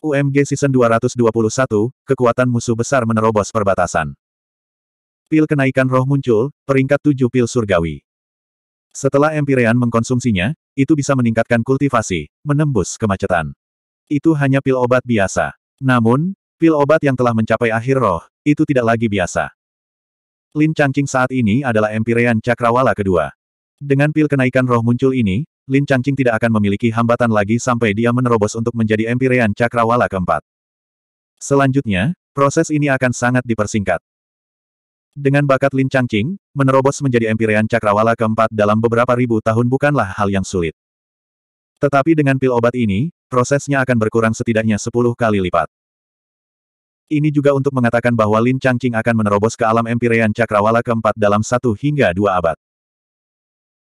UMG Season 221, kekuatan musuh besar menerobos perbatasan. Pil kenaikan roh muncul, peringkat 7 pil surgawi. Setelah Empyrean mengkonsumsinya, itu bisa meningkatkan kultivasi, menembus kemacetan. Itu hanya pil obat biasa. Namun, pil obat yang telah mencapai akhir roh, itu tidak lagi biasa. Lin Changqing saat ini adalah Empyrean Cakrawala kedua. Dengan pil kenaikan roh muncul ini, Lin Changqing tidak akan memiliki hambatan lagi sampai dia menerobos untuk menjadi Empyrean Cakrawala keempat. Selanjutnya, proses ini akan sangat dipersingkat. Dengan bakat Lin Changqing, menerobos menjadi Empyrean Cakrawala keempat dalam beberapa ribu tahun bukanlah hal yang sulit. Tetapi dengan pil obat ini, prosesnya akan berkurang setidaknya 10 kali lipat. Ini juga untuk mengatakan bahwa Lin Changqing akan menerobos ke alam Empyrean Cakrawala keempat dalam satu hingga dua abad.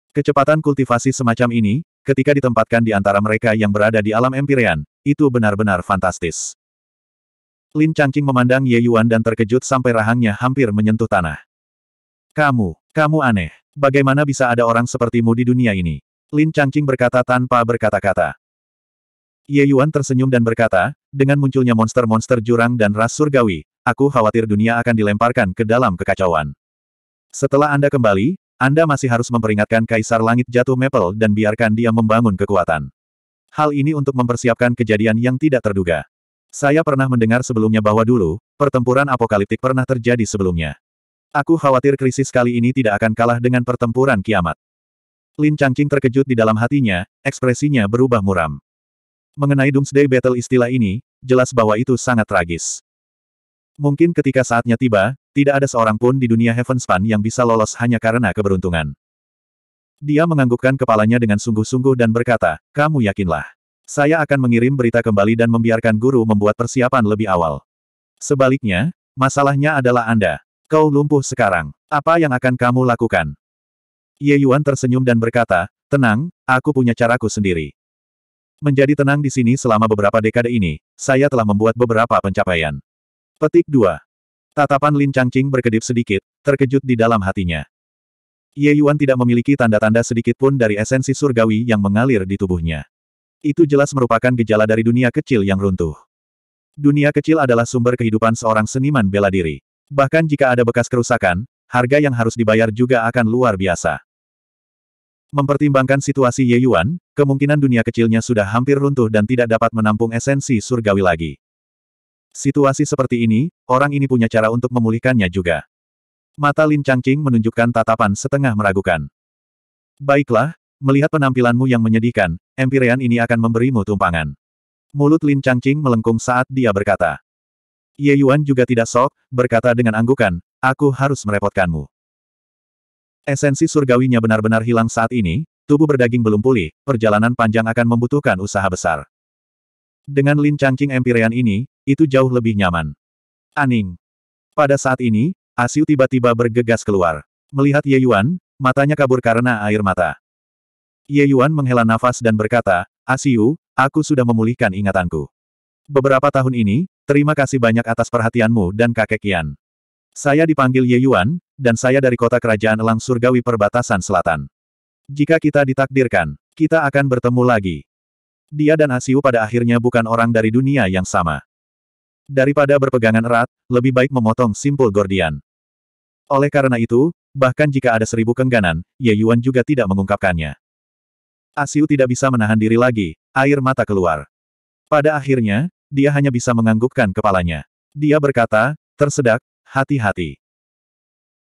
Kecepatan kultivasi semacam ini, ketika ditempatkan di antara mereka yang berada di alam Empyrean, itu benar-benar fantastis. Lin Changqing memandang Ye Yuan dan terkejut sampai rahangnya hampir menyentuh tanah. Kamu, kamu aneh. Bagaimana bisa ada orang sepertimu di dunia ini? Lin Changqing berkata tanpa berkata-kata. Ye Yuan tersenyum dan berkata, dengan munculnya monster-monster jurang dan ras surgawi, aku khawatir dunia akan dilemparkan ke dalam kekacauan. Setelah Anda kembali, anda masih harus memperingatkan Kaisar Langit jatuh Maple dan biarkan dia membangun kekuatan. Hal ini untuk mempersiapkan kejadian yang tidak terduga. Saya pernah mendengar sebelumnya bahwa dulu, pertempuran apokaliptik pernah terjadi sebelumnya. Aku khawatir krisis kali ini tidak akan kalah dengan pertempuran kiamat. Lin Changqing terkejut di dalam hatinya, ekspresinya berubah muram. Mengenai Doomsday Battle istilah ini, jelas bahwa itu sangat tragis. Mungkin ketika saatnya tiba, tidak ada seorang pun di dunia Heavenspan yang bisa lolos hanya karena keberuntungan. Dia menganggukkan kepalanya dengan sungguh-sungguh dan berkata, kamu yakinlah. Saya akan mengirim berita kembali dan membiarkan guru membuat persiapan lebih awal. Sebaliknya, masalahnya adalah Anda. Kau lumpuh sekarang. Apa yang akan kamu lakukan? Ye Yuan tersenyum dan berkata, tenang, aku punya caraku sendiri. Menjadi tenang di sini selama beberapa dekade ini, saya telah membuat beberapa pencapaian. Petik 2. Tatapan Lin Changqing berkedip sedikit, terkejut di dalam hatinya. Ye Yuan tidak memiliki tanda-tanda sedikit pun dari esensi surgawi yang mengalir di tubuhnya. Itu jelas merupakan gejala dari dunia kecil yang runtuh. Dunia kecil adalah sumber kehidupan seorang seniman bela diri. Bahkan jika ada bekas kerusakan, harga yang harus dibayar juga akan luar biasa. Mempertimbangkan situasi Ye Yuan, kemungkinan dunia kecilnya sudah hampir runtuh dan tidak dapat menampung esensi surgawi lagi. Situasi seperti ini, orang ini punya cara untuk memulihkannya juga. Mata Lin Changqing menunjukkan tatapan setengah meragukan. Baiklah, melihat penampilanmu yang menyedihkan, empirean ini akan memberimu tumpangan. Mulut Lin Changqing melengkung saat dia berkata. Ye Yuan juga tidak sok, berkata dengan anggukan, aku harus merepotkanmu. Esensi surgawinya benar-benar hilang saat ini, tubuh berdaging belum pulih, perjalanan panjang akan membutuhkan usaha besar. Dengan Lin Changqing empirean ini, itu jauh lebih nyaman. Aning. Pada saat ini, Asiu tiba-tiba bergegas keluar. Melihat Ye Yuan, matanya kabur karena air mata. Ye Yuan menghela nafas dan berkata, Asiu, aku sudah memulihkan ingatanku. Beberapa tahun ini, terima kasih banyak atas perhatianmu dan kakek Kian. Saya dipanggil Ye Yuan, dan saya dari kota kerajaan Elang Surgawi perbatasan selatan. Jika kita ditakdirkan, kita akan bertemu lagi. Dia dan Asiu pada akhirnya bukan orang dari dunia yang sama. Daripada berpegangan erat, lebih baik memotong simpul Gordian. Oleh karena itu, bahkan jika ada seribu kengganan, Ye Yuan juga tidak mengungkapkannya. Asiu tidak bisa menahan diri lagi, air mata keluar. Pada akhirnya, dia hanya bisa menganggukkan kepalanya. Dia berkata, tersedak, hati-hati.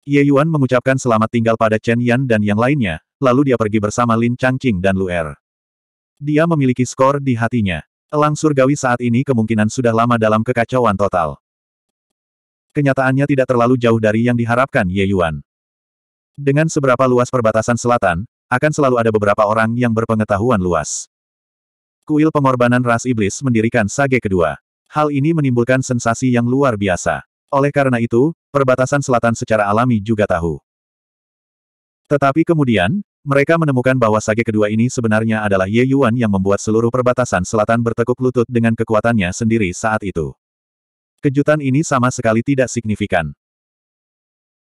Ye Yuan mengucapkan selamat tinggal pada Chen Yan dan yang lainnya, lalu dia pergi bersama Lin Changqing dan Lu Er. Dia memiliki skor di hatinya. Elang surgawi saat ini kemungkinan sudah lama dalam kekacauan total. Kenyataannya tidak terlalu jauh dari yang diharapkan Ye Yuan. Dengan seberapa luas perbatasan selatan, akan selalu ada beberapa orang yang berpengetahuan luas. Kuil pengorbanan ras iblis mendirikan sage kedua. Hal ini menimbulkan sensasi yang luar biasa. Oleh karena itu, perbatasan selatan secara alami juga tahu. Tetapi kemudian, mereka menemukan bahwa sage kedua ini sebenarnya adalah Ye Yuan yang membuat seluruh perbatasan selatan bertekuk lutut dengan kekuatannya sendiri saat itu. Kejutan ini sama sekali tidak signifikan.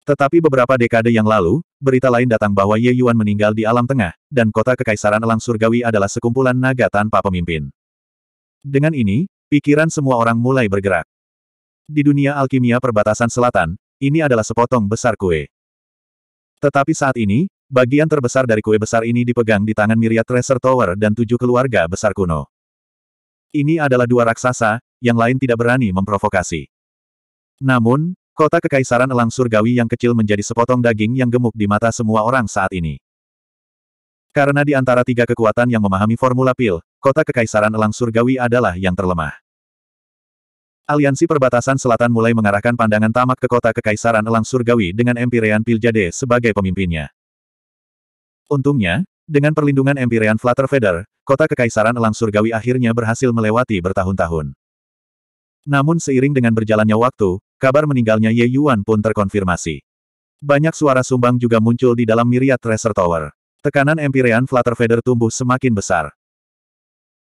Tetapi beberapa dekade yang lalu, berita lain datang bahwa Ye Yuan meninggal di alam tengah, dan kota kekaisaran Elang Surgawi adalah sekumpulan naga tanpa pemimpin. Dengan ini, pikiran semua orang mulai bergerak. Di dunia alkimia perbatasan selatan, ini adalah sepotong besar kue. Tetapi saat ini, Bagian terbesar dari kue besar ini dipegang di tangan Myriad Treasure Tower dan tujuh keluarga besar kuno. Ini adalah dua raksasa, yang lain tidak berani memprovokasi. Namun, kota kekaisaran elang surgawi yang kecil menjadi sepotong daging yang gemuk di mata semua orang saat ini. Karena di antara tiga kekuatan yang memahami formula pil, kota kekaisaran elang surgawi adalah yang terlemah. Aliansi Perbatasan Selatan mulai mengarahkan pandangan tamak ke kota kekaisaran elang surgawi dengan Empyrean Piljade sebagai pemimpinnya. Untungnya, dengan perlindungan Empyrean Flutter Feather, kota kekaisaran Elang Surgawi akhirnya berhasil melewati bertahun-tahun. Namun seiring dengan berjalannya waktu, kabar meninggalnya Ye Yuan pun terkonfirmasi. Banyak suara sumbang juga muncul di dalam miriat Tracer Tower. Tekanan Empyrean Flutter Feather tumbuh semakin besar.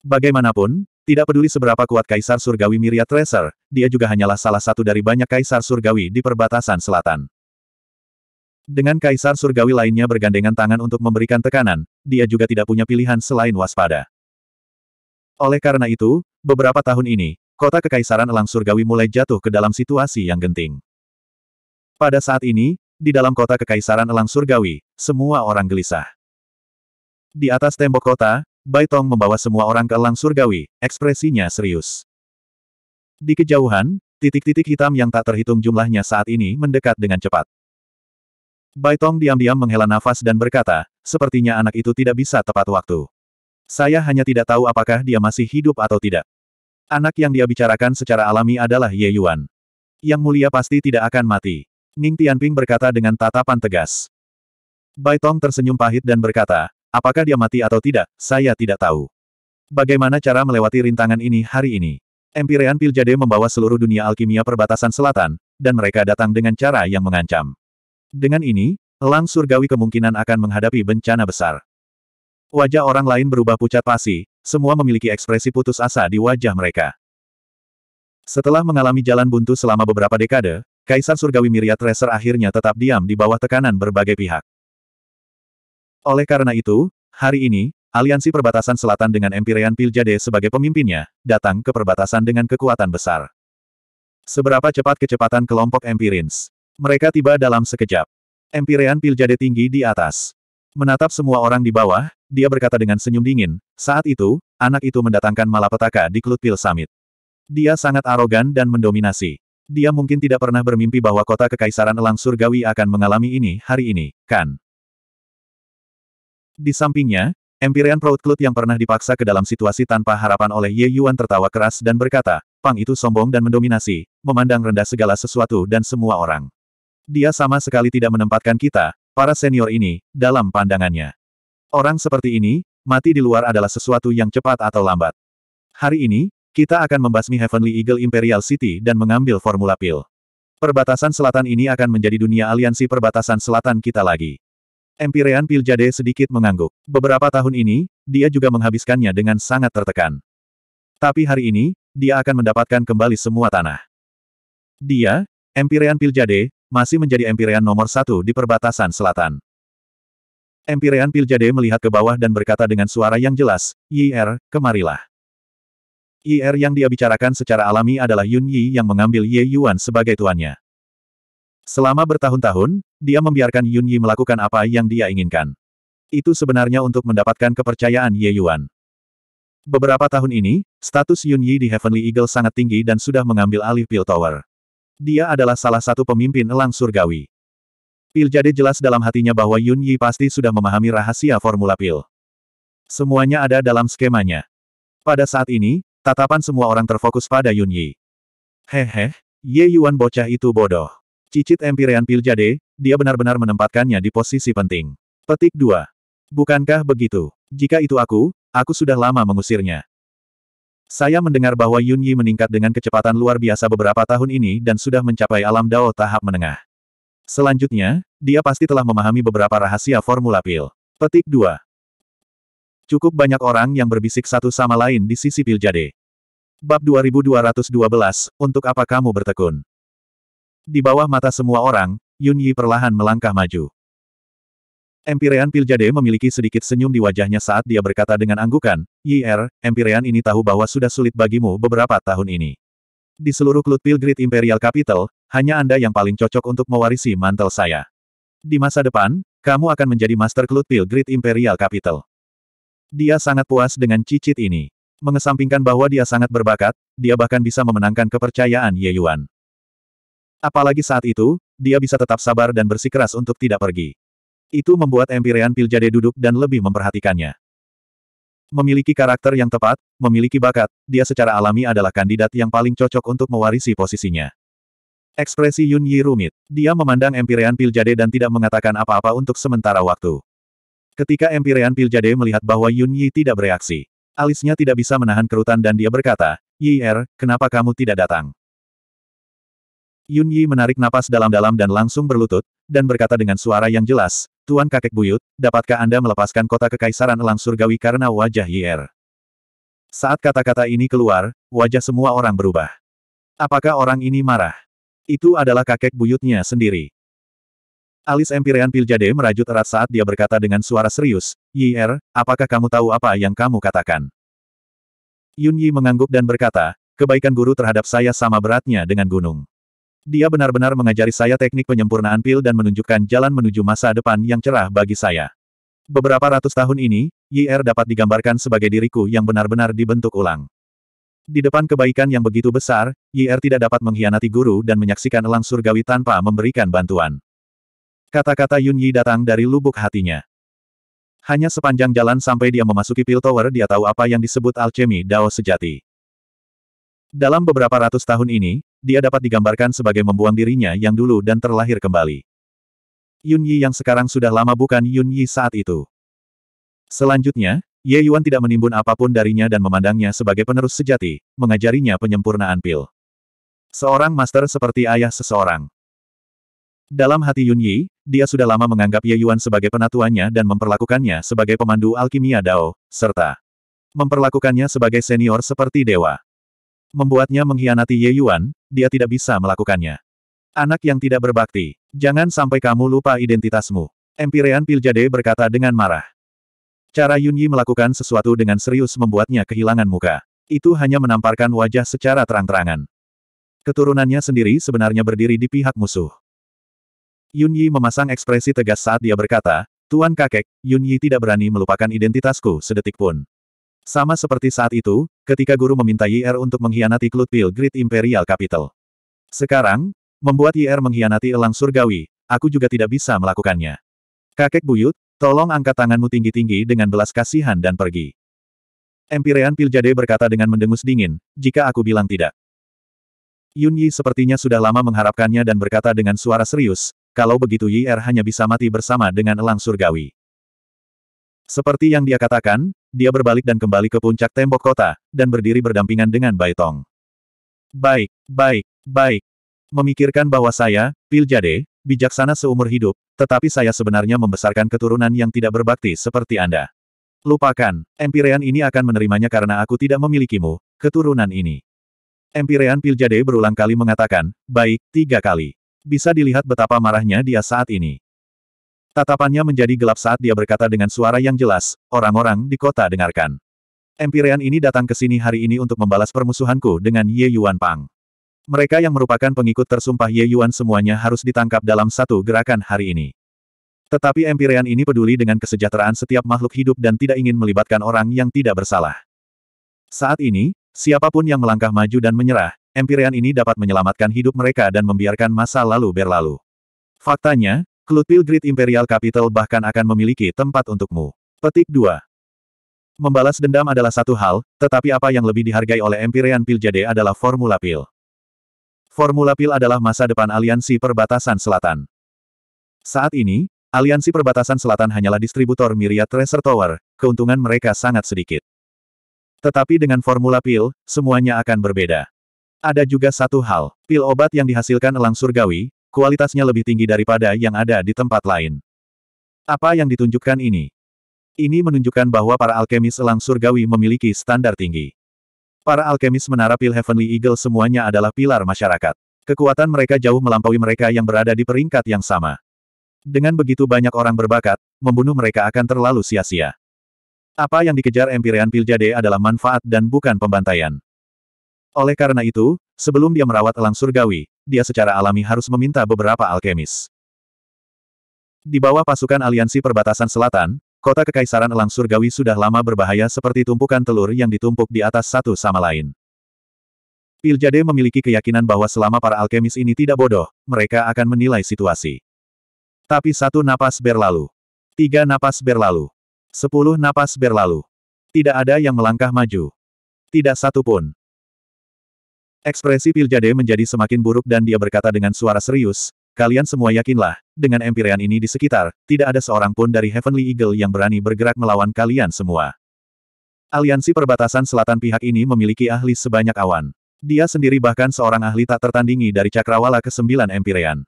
Bagaimanapun, tidak peduli seberapa kuat Kaisar Surgawi Miria Tracer, dia juga hanyalah salah satu dari banyak Kaisar Surgawi di perbatasan selatan. Dengan kaisar surgawi lainnya bergandengan tangan untuk memberikan tekanan, dia juga tidak punya pilihan selain waspada. Oleh karena itu, beberapa tahun ini, kota kekaisaran elang surgawi mulai jatuh ke dalam situasi yang genting. Pada saat ini, di dalam kota kekaisaran elang surgawi, semua orang gelisah. Di atas tembok kota, Baitong membawa semua orang ke elang surgawi, ekspresinya serius. Di kejauhan, titik-titik hitam yang tak terhitung jumlahnya saat ini mendekat dengan cepat. Baitong diam-diam menghela nafas dan berkata, sepertinya anak itu tidak bisa tepat waktu. Saya hanya tidak tahu apakah dia masih hidup atau tidak. Anak yang dia bicarakan secara alami adalah Ye Yuan. Yang mulia pasti tidak akan mati. Ning Tianping berkata dengan tatapan tegas. Baitong tersenyum pahit dan berkata, apakah dia mati atau tidak, saya tidak tahu. Bagaimana cara melewati rintangan ini hari ini? Empirean Piljade membawa seluruh dunia alkimia perbatasan selatan, dan mereka datang dengan cara yang mengancam. Dengan ini, elang surgawi kemungkinan akan menghadapi bencana besar. Wajah orang lain berubah pucat pasi, semua memiliki ekspresi putus asa di wajah mereka. Setelah mengalami jalan buntu selama beberapa dekade, Kaisar Surgawi Miriat Tracer akhirnya tetap diam di bawah tekanan berbagai pihak. Oleh karena itu, hari ini, aliansi perbatasan selatan dengan Empyrean Piljade sebagai pemimpinnya, datang ke perbatasan dengan kekuatan besar. Seberapa cepat kecepatan kelompok Empirins? Mereka tiba dalam sekejap. Empirean Piljade tinggi di atas. Menatap semua orang di bawah, dia berkata dengan senyum dingin, saat itu, anak itu mendatangkan malapetaka di Klut Pil Summit. Dia sangat arogan dan mendominasi. Dia mungkin tidak pernah bermimpi bahwa kota Kekaisaran Elang Surgawi akan mengalami ini hari ini, kan? Di sampingnya, Empyrean Proud Klut yang pernah dipaksa ke dalam situasi tanpa harapan oleh Ye Yuan tertawa keras dan berkata, Pang itu sombong dan mendominasi, memandang rendah segala sesuatu dan semua orang. Dia sama sekali tidak menempatkan kita, para senior ini, dalam pandangannya. Orang seperti ini, mati di luar adalah sesuatu yang cepat atau lambat. Hari ini, kita akan membasmi Heavenly Eagle Imperial City dan mengambil formula pil. Perbatasan selatan ini akan menjadi dunia aliansi perbatasan selatan kita lagi. Empirean Piljade sedikit mengangguk. Beberapa tahun ini, dia juga menghabiskannya dengan sangat tertekan. Tapi hari ini, dia akan mendapatkan kembali semua tanah. Dia, Empirean Piljade, masih menjadi Empirean nomor satu di perbatasan selatan. Empirean Piljade melihat ke bawah dan berkata dengan suara yang jelas, YR, er, kemarilah. YR er yang dia bicarakan secara alami adalah Yun Yi yang mengambil Ye Yuan sebagai tuannya. Selama bertahun-tahun, dia membiarkan Yun Yi melakukan apa yang dia inginkan. Itu sebenarnya untuk mendapatkan kepercayaan Ye Yuan. Beberapa tahun ini, status Yun Yi di Heavenly Eagle sangat tinggi dan sudah mengambil alih Pil Tower. Dia adalah salah satu pemimpin elang surgawi. Piljade jelas dalam hatinya bahwa Yun Yi pasti sudah memahami rahasia formula pil. Semuanya ada dalam skemanya. Pada saat ini, tatapan semua orang terfokus pada Yun Yi. Hehe, Ye Yuan bocah itu bodoh. Cicit empirean Piljade, dia benar-benar menempatkannya di posisi penting. Petik 2. Bukankah begitu? Jika itu aku, aku sudah lama mengusirnya. Saya mendengar bahwa Yun Yi meningkat dengan kecepatan luar biasa beberapa tahun ini dan sudah mencapai alam dao tahap menengah. Selanjutnya, dia pasti telah memahami beberapa rahasia formula pil. Petik 2. Cukup banyak orang yang berbisik satu sama lain di sisi pil jade. Bab 2212, untuk apa kamu bertekun? Di bawah mata semua orang, Yun Yi perlahan melangkah maju. Empirean Piljade memiliki sedikit senyum di wajahnya saat dia berkata dengan anggukan, Yir, er, Empirean ini tahu bahwa sudah sulit bagimu beberapa tahun ini. Di seluruh klut Pilgrid Imperial Capital, hanya Anda yang paling cocok untuk mewarisi mantel saya. Di masa depan, kamu akan menjadi Master klut Pilgrid Imperial Capital. Dia sangat puas dengan cicit ini. Mengesampingkan bahwa dia sangat berbakat, dia bahkan bisa memenangkan kepercayaan Ye Yuan. Apalagi saat itu, dia bisa tetap sabar dan bersikeras untuk tidak pergi. Itu membuat Empyrean Piljade duduk dan lebih memperhatikannya. Memiliki karakter yang tepat, memiliki bakat, dia secara alami adalah kandidat yang paling cocok untuk mewarisi posisinya. Ekspresi Yun Yi rumit. Dia memandang Empyrean Piljade dan tidak mengatakan apa-apa untuk sementara waktu. Ketika Empyrean Piljade melihat bahwa Yun Yi tidak bereaksi, alisnya tidak bisa menahan kerutan dan dia berkata, Yi Er, kenapa kamu tidak datang? Yun Yi menarik napas dalam-dalam dan langsung berlutut, dan berkata dengan suara yang jelas, Tuan kakek buyut, dapatkah Anda melepaskan kota kekaisaran elang surgawi karena wajah Yi'er? Saat kata-kata ini keluar, wajah semua orang berubah. Apakah orang ini marah? Itu adalah kakek buyutnya sendiri. Alis Empirean Piljade merajut erat saat dia berkata dengan suara serius, Yi'er, apakah kamu tahu apa yang kamu katakan? Yun Yi mengangguk dan berkata, kebaikan guru terhadap saya sama beratnya dengan gunung. Dia benar-benar mengajari saya teknik penyempurnaan pil dan menunjukkan jalan menuju masa depan yang cerah bagi saya. Beberapa ratus tahun ini, YR er dapat digambarkan sebagai diriku yang benar-benar dibentuk ulang. Di depan kebaikan yang begitu besar, YR er tidak dapat mengkhianati guru dan menyaksikan elang surgawi tanpa memberikan bantuan. Kata-kata Yun Yi datang dari lubuk hatinya. Hanya sepanjang jalan sampai dia memasuki Pil Tower dia tahu apa yang disebut alchemy Dao sejati. Dalam beberapa ratus tahun ini, dia dapat digambarkan sebagai membuang dirinya yang dulu dan terlahir kembali. Yun Yi yang sekarang sudah lama bukan Yun Yi saat itu. Selanjutnya, Ye Yuan tidak menimbun apapun darinya dan memandangnya sebagai penerus sejati, mengajarinya penyempurnaan pil. Seorang master seperti ayah seseorang. Dalam hati Yun Yi, dia sudah lama menganggap Ye Yuan sebagai penatuannya dan memperlakukannya sebagai pemandu alkimia Dao, serta memperlakukannya sebagai senior seperti dewa. Membuatnya mengkhianati Ye Yuan, dia tidak bisa melakukannya. Anak yang tidak berbakti, jangan sampai kamu lupa identitasmu. Empirean Piljade berkata dengan marah. Cara Yunyi melakukan sesuatu dengan serius membuatnya kehilangan muka. Itu hanya menamparkan wajah secara terang-terangan. Keturunannya sendiri sebenarnya berdiri di pihak musuh. Yunyi memasang ekspresi tegas saat dia berkata, Tuan kakek, Yunyi tidak berani melupakan identitasku sedetik pun. Sama seperti saat itu, ketika guru meminta YR untuk mengkhianati Cloudpil Great Imperial Capital. Sekarang, membuat YR mengkhianati elang surgawi, aku juga tidak bisa melakukannya. Kakek buyut, tolong angkat tanganmu tinggi-tinggi dengan belas kasihan dan pergi. Empirean Piljade berkata dengan mendengus dingin, jika aku bilang tidak. Yun Yi sepertinya sudah lama mengharapkannya dan berkata dengan suara serius, kalau begitu YR hanya bisa mati bersama dengan elang surgawi. Seperti yang dia katakan, dia berbalik dan kembali ke puncak tembok kota, dan berdiri berdampingan dengan Bai Tong. Baik, baik, baik. Memikirkan bahwa saya, Piljade, bijaksana seumur hidup, tetapi saya sebenarnya membesarkan keturunan yang tidak berbakti seperti Anda. Lupakan, Empirean ini akan menerimanya karena aku tidak memilikimu, keturunan ini. Empirean Piljade berulang kali mengatakan, baik, tiga kali. Bisa dilihat betapa marahnya dia saat ini. Tatapannya menjadi gelap saat dia berkata dengan suara yang jelas, orang-orang di kota dengarkan. Empirean ini datang ke sini hari ini untuk membalas permusuhanku dengan Ye Yuan Pang. Mereka yang merupakan pengikut tersumpah Ye Yuan semuanya harus ditangkap dalam satu gerakan hari ini. Tetapi Empirean ini peduli dengan kesejahteraan setiap makhluk hidup dan tidak ingin melibatkan orang yang tidak bersalah. Saat ini, siapapun yang melangkah maju dan menyerah, Empirean ini dapat menyelamatkan hidup mereka dan membiarkan masa lalu berlalu. Faktanya, Klub Pilgrit Imperial Capital bahkan akan memiliki tempat untukmu. Petik 2. Membalas dendam adalah satu hal, tetapi apa yang lebih dihargai oleh Empyrean Piljade adalah Formula Pil. Formula Pil adalah masa depan aliansi perbatasan selatan. Saat ini, aliansi perbatasan selatan hanyalah distributor Myriad Tracer Tower, keuntungan mereka sangat sedikit. Tetapi dengan Formula Pil, semuanya akan berbeda. Ada juga satu hal, pil obat yang dihasilkan elang surgawi, kualitasnya lebih tinggi daripada yang ada di tempat lain. Apa yang ditunjukkan ini? Ini menunjukkan bahwa para alkemis elang surgawi memiliki standar tinggi. Para alkemis menara Pil Heavenly Eagle semuanya adalah pilar masyarakat. Kekuatan mereka jauh melampaui mereka yang berada di peringkat yang sama. Dengan begitu banyak orang berbakat, membunuh mereka akan terlalu sia-sia. Apa yang dikejar Empyrean Piljade adalah manfaat dan bukan pembantaian. Oleh karena itu, Sebelum dia merawat elang surgawi, dia secara alami harus meminta beberapa alkemis. Di bawah pasukan aliansi perbatasan selatan, kota kekaisaran elang surgawi sudah lama berbahaya seperti tumpukan telur yang ditumpuk di atas satu sama lain. Piljade memiliki keyakinan bahwa selama para alkemis ini tidak bodoh, mereka akan menilai situasi. Tapi satu napas berlalu. Tiga napas berlalu. Sepuluh napas berlalu. Tidak ada yang melangkah maju. Tidak satu pun. Ekspresi Piljade menjadi semakin buruk dan dia berkata dengan suara serius, kalian semua yakinlah, dengan empirean ini di sekitar, tidak ada seorang pun dari Heavenly Eagle yang berani bergerak melawan kalian semua. Aliansi perbatasan selatan pihak ini memiliki ahli sebanyak awan. Dia sendiri bahkan seorang ahli tak tertandingi dari Cakrawala ke-9 Empirean.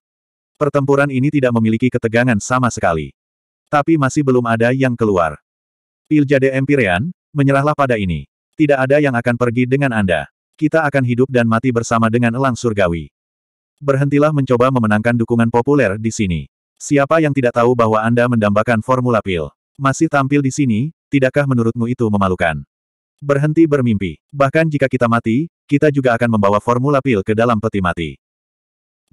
Pertempuran ini tidak memiliki ketegangan sama sekali. Tapi masih belum ada yang keluar. Piljade Empirean, menyerahlah pada ini. Tidak ada yang akan pergi dengan Anda kita akan hidup dan mati bersama dengan elang surgawi. Berhentilah mencoba memenangkan dukungan populer di sini. Siapa yang tidak tahu bahwa Anda mendambakan formula pil? Masih tampil di sini, tidakkah menurutmu itu memalukan? Berhenti bermimpi. Bahkan jika kita mati, kita juga akan membawa formula pil ke dalam peti mati.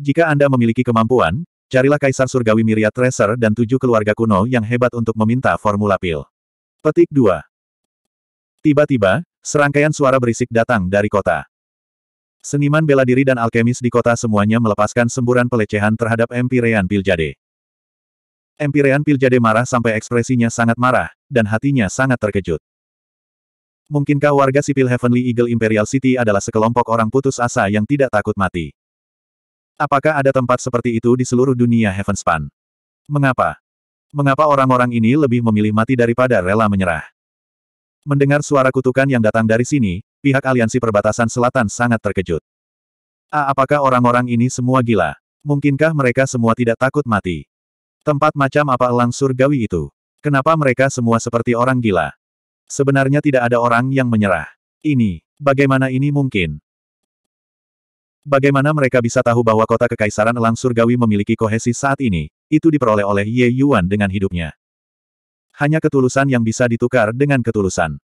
Jika Anda memiliki kemampuan, carilah Kaisar Surgawi Miria Tracer dan tujuh keluarga kuno yang hebat untuk meminta formula pil. Petik 2. Tiba-tiba, Serangkaian suara berisik datang dari kota. Seniman bela diri dan alkemis di kota semuanya melepaskan semburan pelecehan terhadap Empirean Piljade. Empirean Piljade marah sampai ekspresinya sangat marah, dan hatinya sangat terkejut. Mungkinkah warga sipil Heavenly Eagle Imperial City adalah sekelompok orang putus asa yang tidak takut mati? Apakah ada tempat seperti itu di seluruh dunia Heavenspan? Mengapa? Mengapa orang-orang ini lebih memilih mati daripada rela menyerah? Mendengar suara kutukan yang datang dari sini, pihak aliansi perbatasan selatan sangat terkejut. A, ah, apakah orang-orang ini semua gila? Mungkinkah mereka semua tidak takut mati? Tempat macam apa elang surgawi itu? Kenapa mereka semua seperti orang gila? Sebenarnya tidak ada orang yang menyerah. Ini, bagaimana ini mungkin? Bagaimana mereka bisa tahu bahwa kota kekaisaran elang surgawi memiliki kohesi saat ini? Itu diperoleh oleh Ye Yuan dengan hidupnya. Hanya ketulusan yang bisa ditukar dengan ketulusan.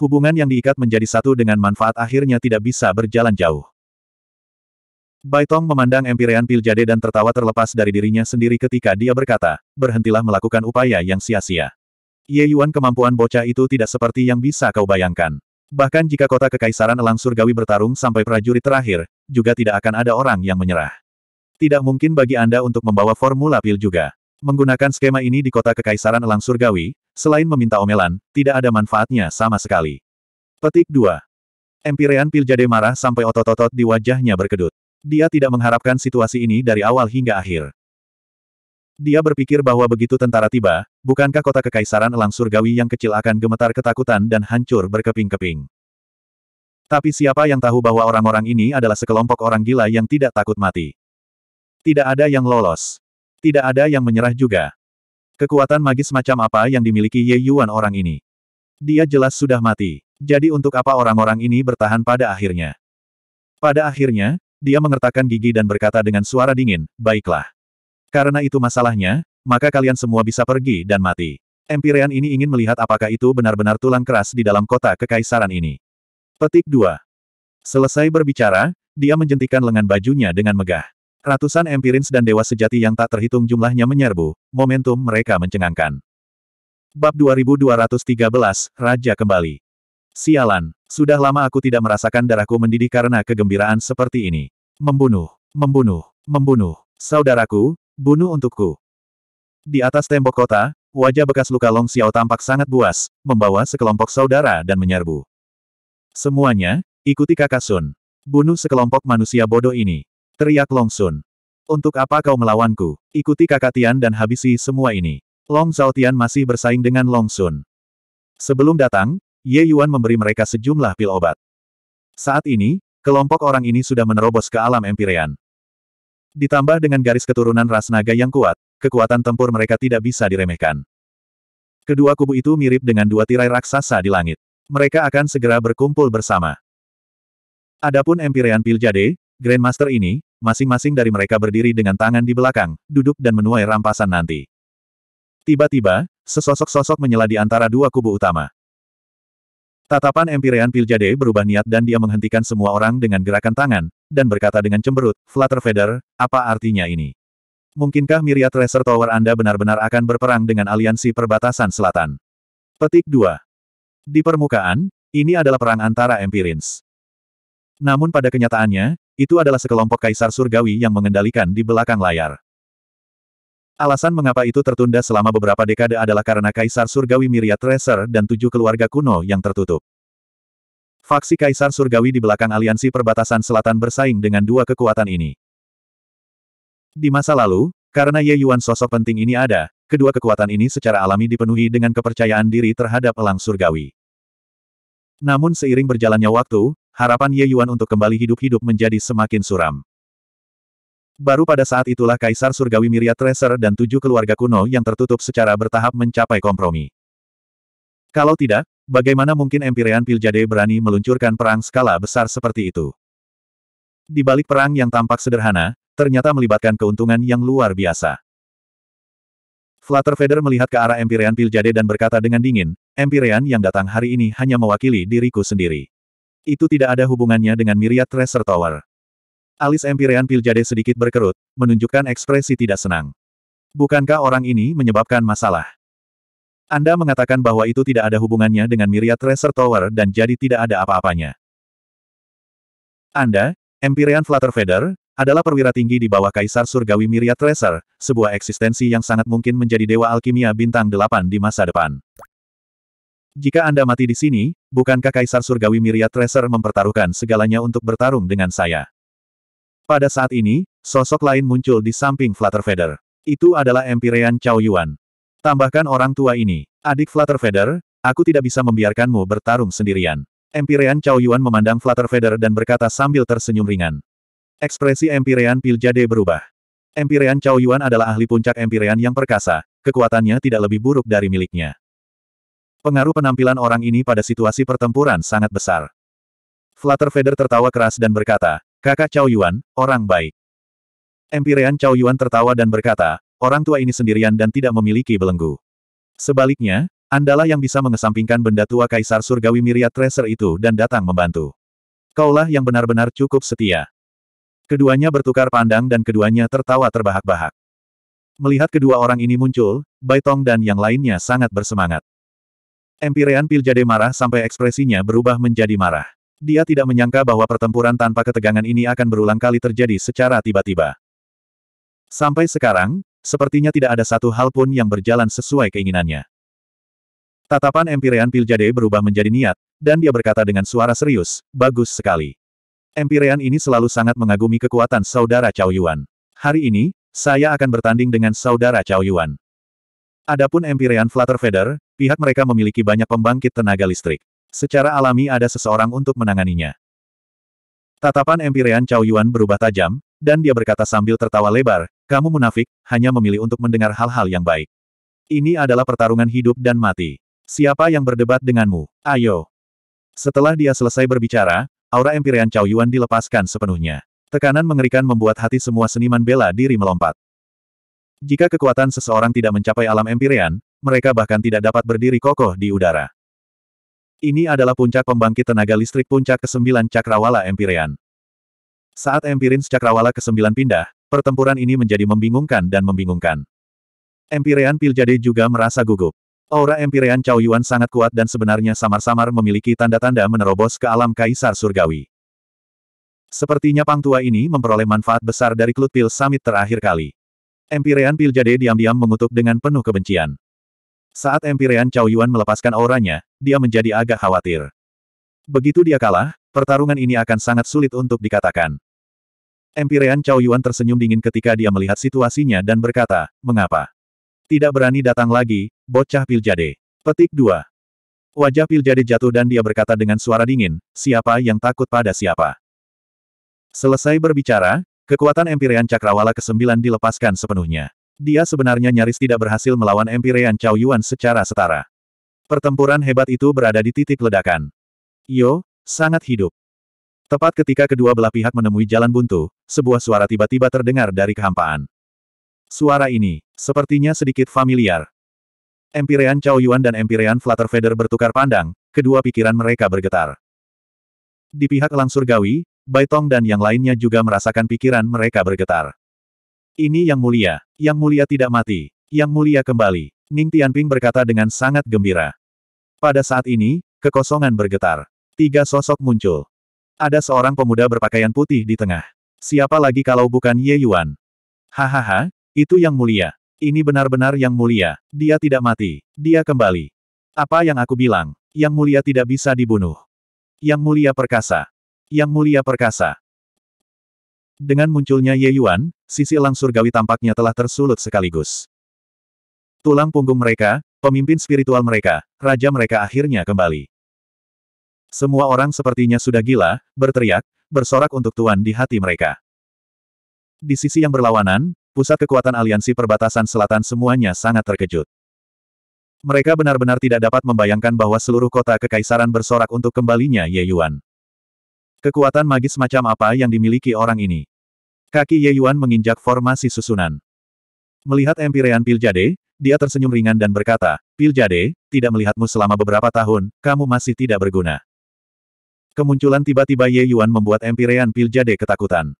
Hubungan yang diikat menjadi satu dengan manfaat akhirnya tidak bisa berjalan jauh. Baitong memandang Empirean Pil Jade dan tertawa terlepas dari dirinya sendiri ketika dia berkata, berhentilah melakukan upaya yang sia-sia. Ye Yuan kemampuan bocah itu tidak seperti yang bisa kau bayangkan. Bahkan jika kota Kekaisaran Elang Surgawi bertarung sampai prajurit terakhir, juga tidak akan ada orang yang menyerah. Tidak mungkin bagi Anda untuk membawa formula pil juga. Menggunakan skema ini di kota Kekaisaran Elang Surgawi, selain meminta omelan, tidak ada manfaatnya sama sekali. Petik 2. Empirean Piljade marah sampai otot-otot di wajahnya berkedut. Dia tidak mengharapkan situasi ini dari awal hingga akhir. Dia berpikir bahwa begitu tentara tiba, bukankah kota Kekaisaran Elang Surgawi yang kecil akan gemetar ketakutan dan hancur berkeping-keping. Tapi siapa yang tahu bahwa orang-orang ini adalah sekelompok orang gila yang tidak takut mati. Tidak ada yang lolos. Tidak ada yang menyerah juga. Kekuatan magis macam apa yang dimiliki Ye Yuan orang ini? Dia jelas sudah mati. Jadi untuk apa orang-orang ini bertahan pada akhirnya? Pada akhirnya, dia mengertakkan gigi dan berkata dengan suara dingin, baiklah. Karena itu masalahnya, maka kalian semua bisa pergi dan mati. Empyrean ini ingin melihat apakah itu benar-benar tulang keras di dalam kota kekaisaran ini. Petik 2. Selesai berbicara, dia menjentikan lengan bajunya dengan megah. Ratusan empirins dan dewa sejati yang tak terhitung jumlahnya menyerbu, momentum mereka mencengangkan. Bab 2213, Raja kembali. Sialan, sudah lama aku tidak merasakan darahku mendidih karena kegembiraan seperti ini. Membunuh, membunuh, membunuh, saudaraku, bunuh untukku. Di atas tembok kota, wajah bekas luka Long Xiao tampak sangat buas, membawa sekelompok saudara dan menyerbu. Semuanya, ikuti kakak Sun. Bunuh sekelompok manusia bodoh ini. Teriak Long Sun. Untuk apa kau melawanku? Ikuti kakak Tian dan habisi semua ini. Long Zhaotian masih bersaing dengan Long Sun. Sebelum datang, Ye Yuan memberi mereka sejumlah pil obat. Saat ini, kelompok orang ini sudah menerobos ke alam empirean. Ditambah dengan garis keturunan ras naga yang kuat, kekuatan tempur mereka tidak bisa diremehkan. Kedua kubu itu mirip dengan dua tirai raksasa di langit. Mereka akan segera berkumpul bersama. Adapun Empyrean Jade? Grandmaster ini, masing-masing dari mereka berdiri dengan tangan di belakang, duduk dan menuai rampasan nanti. Tiba-tiba, sesosok-sosok menyela di antara dua kubu utama. Tatapan Empyrean Piljade berubah niat dan dia menghentikan semua orang dengan gerakan tangan, dan berkata dengan cemberut, Feather, apa artinya ini? Mungkinkah Myriad Tracer Tower Anda benar-benar akan berperang dengan aliansi perbatasan selatan? Petik 2. Di permukaan, ini adalah perang antara Empirins. Namun pada kenyataannya, itu adalah sekelompok kaisar surgawi yang mengendalikan di belakang layar. Alasan mengapa itu tertunda selama beberapa dekade adalah karena Kaisar Surgawi Miria Tracer dan tujuh keluarga kuno yang tertutup. Faksi Kaisar Surgawi di belakang aliansi perbatasan selatan bersaing dengan dua kekuatan ini. Di masa lalu, karena Ye Yuan sosok penting ini ada, kedua kekuatan ini secara alami dipenuhi dengan kepercayaan diri terhadap elang surgawi. Namun seiring berjalannya waktu, harapan Ye Yuan untuk kembali hidup-hidup menjadi semakin suram. Baru pada saat itulah Kaisar Surgawi Miria Tracer dan tujuh keluarga kuno yang tertutup secara bertahap mencapai kompromi. Kalau tidak, bagaimana mungkin Empyrean Piljade berani meluncurkan perang skala besar seperti itu? Di balik perang yang tampak sederhana, ternyata melibatkan keuntungan yang luar biasa. Flutter melihat ke arah Empyrean Piljade dan berkata dengan dingin, Empyrean yang datang hari ini hanya mewakili diriku sendiri. Itu tidak ada hubungannya dengan Myriad Trester Tower. Alis Empyrean Piljade sedikit berkerut, menunjukkan ekspresi tidak senang. Bukankah orang ini menyebabkan masalah? Anda mengatakan bahwa itu tidak ada hubungannya dengan Myriad Trester Tower dan jadi tidak ada apa-apanya. Anda, Empyrean Flutterfeather, adalah perwira tinggi di bawah Kaisar Surgawi Myriad Trester, sebuah eksistensi yang sangat mungkin menjadi Dewa Alkimia Bintang 8 di masa depan. Jika Anda mati di sini, bukankah Kaisar Surgawi Miria Tracer mempertaruhkan segalanya untuk bertarung dengan saya? Pada saat ini, sosok lain muncul di samping Feather. Itu adalah Empyrean Chao Yuan. Tambahkan orang tua ini. Adik Feather, aku tidak bisa membiarkanmu bertarung sendirian. Empyrean Chao Yuan memandang Feather dan berkata sambil tersenyum ringan. Ekspresi Empyrean Piljade berubah. Empyrean Chao Yuan adalah ahli puncak Empyrean yang perkasa, kekuatannya tidak lebih buruk dari miliknya. Pengaruh penampilan orang ini pada situasi pertempuran sangat besar. Flutter Feather tertawa keras dan berkata, kakak Cao Yuan, orang baik. Empirean Cao Yuan tertawa dan berkata, orang tua ini sendirian dan tidak memiliki belenggu. Sebaliknya, andalah yang bisa mengesampingkan benda tua Kaisar Surgawi Miria Tracer itu dan datang membantu. Kaulah yang benar-benar cukup setia. Keduanya bertukar pandang dan keduanya tertawa terbahak-bahak. Melihat kedua orang ini muncul, Baitong dan yang lainnya sangat bersemangat. Empirean Piljade marah sampai ekspresinya berubah menjadi marah. Dia tidak menyangka bahwa pertempuran tanpa ketegangan ini akan berulang kali terjadi secara tiba-tiba. Sampai sekarang, sepertinya tidak ada satu hal pun yang berjalan sesuai keinginannya. Tatapan Empirean Piljade berubah menjadi niat, dan dia berkata dengan suara serius, bagus sekali. Empirean ini selalu sangat mengagumi kekuatan saudara Cao Yuan. Hari ini, saya akan bertanding dengan saudara Cao Yuan. Adapun Empirean Flutter Feather, Pihak mereka memiliki banyak pembangkit tenaga listrik. Secara alami ada seseorang untuk menanganinya. Tatapan empirean Cao Yuan berubah tajam, dan dia berkata sambil tertawa lebar, kamu munafik, hanya memilih untuk mendengar hal-hal yang baik. Ini adalah pertarungan hidup dan mati. Siapa yang berdebat denganmu? Ayo. Setelah dia selesai berbicara, aura empirean Cao Yuan dilepaskan sepenuhnya. Tekanan mengerikan membuat hati semua seniman bela diri melompat. Jika kekuatan seseorang tidak mencapai alam empirean, mereka bahkan tidak dapat berdiri kokoh di udara. Ini adalah puncak pembangkit tenaga listrik puncak ke-9 Cakrawala Empyrean. Saat Empirin Cakrawala ke-9 pindah, pertempuran ini menjadi membingungkan dan membingungkan. Empirean Piljade juga merasa gugup. Aura Empirean Cao Yuan sangat kuat dan sebenarnya samar-samar memiliki tanda-tanda menerobos ke alam Kaisar Surgawi. Sepertinya Pang Tua ini memperoleh manfaat besar dari Klutpil Summit terakhir kali. Empirean Piljade diam-diam mengutuk dengan penuh kebencian. Saat Empyrean Cao Yuan melepaskan auranya, dia menjadi agak khawatir. Begitu dia kalah, pertarungan ini akan sangat sulit untuk dikatakan. Empirean Cao Yuan tersenyum dingin ketika dia melihat situasinya dan berkata, mengapa? Tidak berani datang lagi, bocah Piljade. Petik 2. Wajah Piljade jatuh dan dia berkata dengan suara dingin, siapa yang takut pada siapa? Selesai berbicara, kekuatan Empirean Cakrawala ke-9 dilepaskan sepenuhnya. Dia sebenarnya nyaris tidak berhasil melawan Empirean Cao Yuan secara setara. Pertempuran hebat itu berada di titik ledakan. Yo, sangat hidup. Tepat ketika kedua belah pihak menemui jalan buntu, sebuah suara tiba-tiba terdengar dari kehampaan. Suara ini, sepertinya sedikit familiar. Empirean Cao Yuan dan Empirean Feather bertukar pandang, kedua pikiran mereka bergetar. Di pihak Lang Surgawi, Baitong dan yang lainnya juga merasakan pikiran mereka bergetar. Ini Yang Mulia. Yang Mulia tidak mati. Yang Mulia kembali. Ning Tianping berkata dengan sangat gembira. Pada saat ini, kekosongan bergetar. Tiga sosok muncul. Ada seorang pemuda berpakaian putih di tengah. Siapa lagi kalau bukan Ye Yuan? Hahaha, itu Yang Mulia. Ini benar-benar Yang Mulia. Dia tidak mati. Dia kembali. Apa yang aku bilang? Yang Mulia tidak bisa dibunuh. Yang Mulia Perkasa. Yang Mulia Perkasa. Dengan munculnya Ye Yuan, sisi elang surgawi tampaknya telah tersulut sekaligus. Tulang punggung mereka, pemimpin spiritual mereka, raja mereka akhirnya kembali. Semua orang sepertinya sudah gila, berteriak, bersorak untuk Tuan di hati mereka. Di sisi yang berlawanan, pusat kekuatan aliansi perbatasan selatan semuanya sangat terkejut. Mereka benar-benar tidak dapat membayangkan bahwa seluruh kota kekaisaran bersorak untuk kembalinya Ye Yuan. Kekuatan magis macam apa yang dimiliki orang ini? Kaki Ye Yuan menginjak formasi susunan. Melihat empirean Piljade, dia tersenyum ringan dan berkata, Piljade, tidak melihatmu selama beberapa tahun, kamu masih tidak berguna. Kemunculan tiba-tiba Ye Yuan membuat empirean Piljade ketakutan.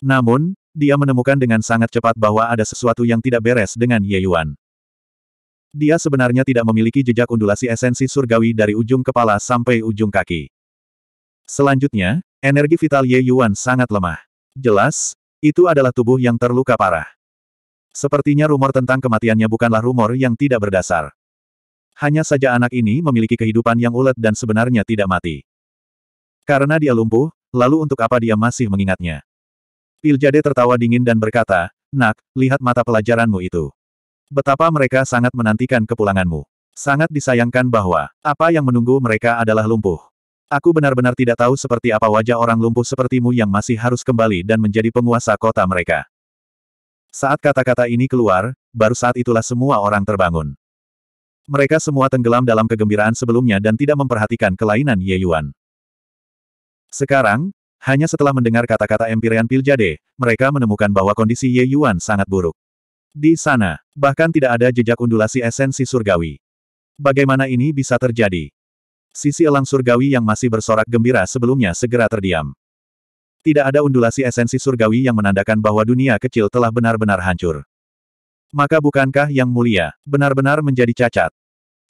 Namun, dia menemukan dengan sangat cepat bahwa ada sesuatu yang tidak beres dengan Ye Yuan. Dia sebenarnya tidak memiliki jejak undulasi esensi surgawi dari ujung kepala sampai ujung kaki. Selanjutnya, energi vital Ye Yuan sangat lemah. Jelas, itu adalah tubuh yang terluka parah. Sepertinya rumor tentang kematiannya bukanlah rumor yang tidak berdasar. Hanya saja anak ini memiliki kehidupan yang ulet dan sebenarnya tidak mati. Karena dia lumpuh, lalu untuk apa dia masih mengingatnya? Piljade tertawa dingin dan berkata, Nak, lihat mata pelajaranmu itu. Betapa mereka sangat menantikan kepulanganmu. Sangat disayangkan bahwa, apa yang menunggu mereka adalah lumpuh. Aku benar-benar tidak tahu seperti apa wajah orang lumpuh sepertimu yang masih harus kembali dan menjadi penguasa kota mereka. Saat kata-kata ini keluar, baru saat itulah semua orang terbangun. Mereka semua tenggelam dalam kegembiraan sebelumnya dan tidak memperhatikan kelainan Ye Yuan. Sekarang, hanya setelah mendengar kata-kata Empyrean Piljade, mereka menemukan bahwa kondisi Ye Yuan sangat buruk. Di sana, bahkan tidak ada jejak undulasi esensi surgawi. Bagaimana ini bisa terjadi? Sisi elang surgawi yang masih bersorak gembira sebelumnya segera terdiam. Tidak ada undulasi esensi surgawi yang menandakan bahwa dunia kecil telah benar-benar hancur. Maka bukankah yang mulia, benar-benar menjadi cacat?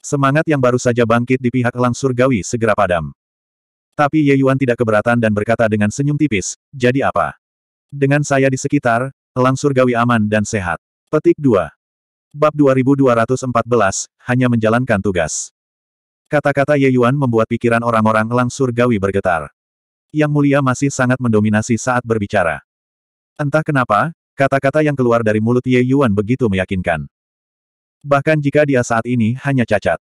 Semangat yang baru saja bangkit di pihak elang surgawi segera padam. Tapi Ye Yuan tidak keberatan dan berkata dengan senyum tipis, jadi apa? Dengan saya di sekitar, elang surgawi aman dan sehat. Petik 2. Bab 2214, hanya menjalankan tugas. Kata-kata Ye Yuan membuat pikiran orang-orang Lang Surgawi bergetar. Yang mulia masih sangat mendominasi saat berbicara. Entah kenapa, kata-kata yang keluar dari mulut Ye Yuan begitu meyakinkan. Bahkan jika dia saat ini hanya cacat.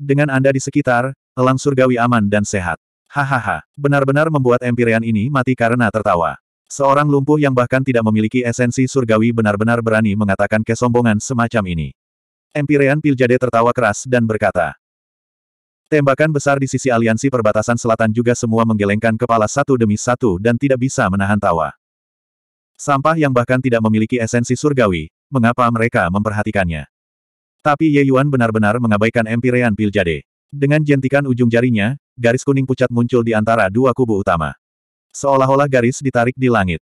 Dengan Anda di sekitar, Elang Surgawi aman dan sehat. Hahaha, benar-benar membuat Empyrean ini mati karena tertawa. Seorang lumpuh yang bahkan tidak memiliki esensi surgawi benar-benar berani mengatakan kesombongan semacam ini. Empyrean Piljade tertawa keras dan berkata, Tembakan besar di sisi aliansi perbatasan selatan juga semua menggelengkan kepala satu demi satu dan tidak bisa menahan tawa. Sampah yang bahkan tidak memiliki esensi surgawi, mengapa mereka memperhatikannya? Tapi Ye Yuan benar-benar mengabaikan empirean Piljade. Dengan jentikan ujung jarinya, garis kuning pucat muncul di antara dua kubu utama. Seolah-olah garis ditarik di langit.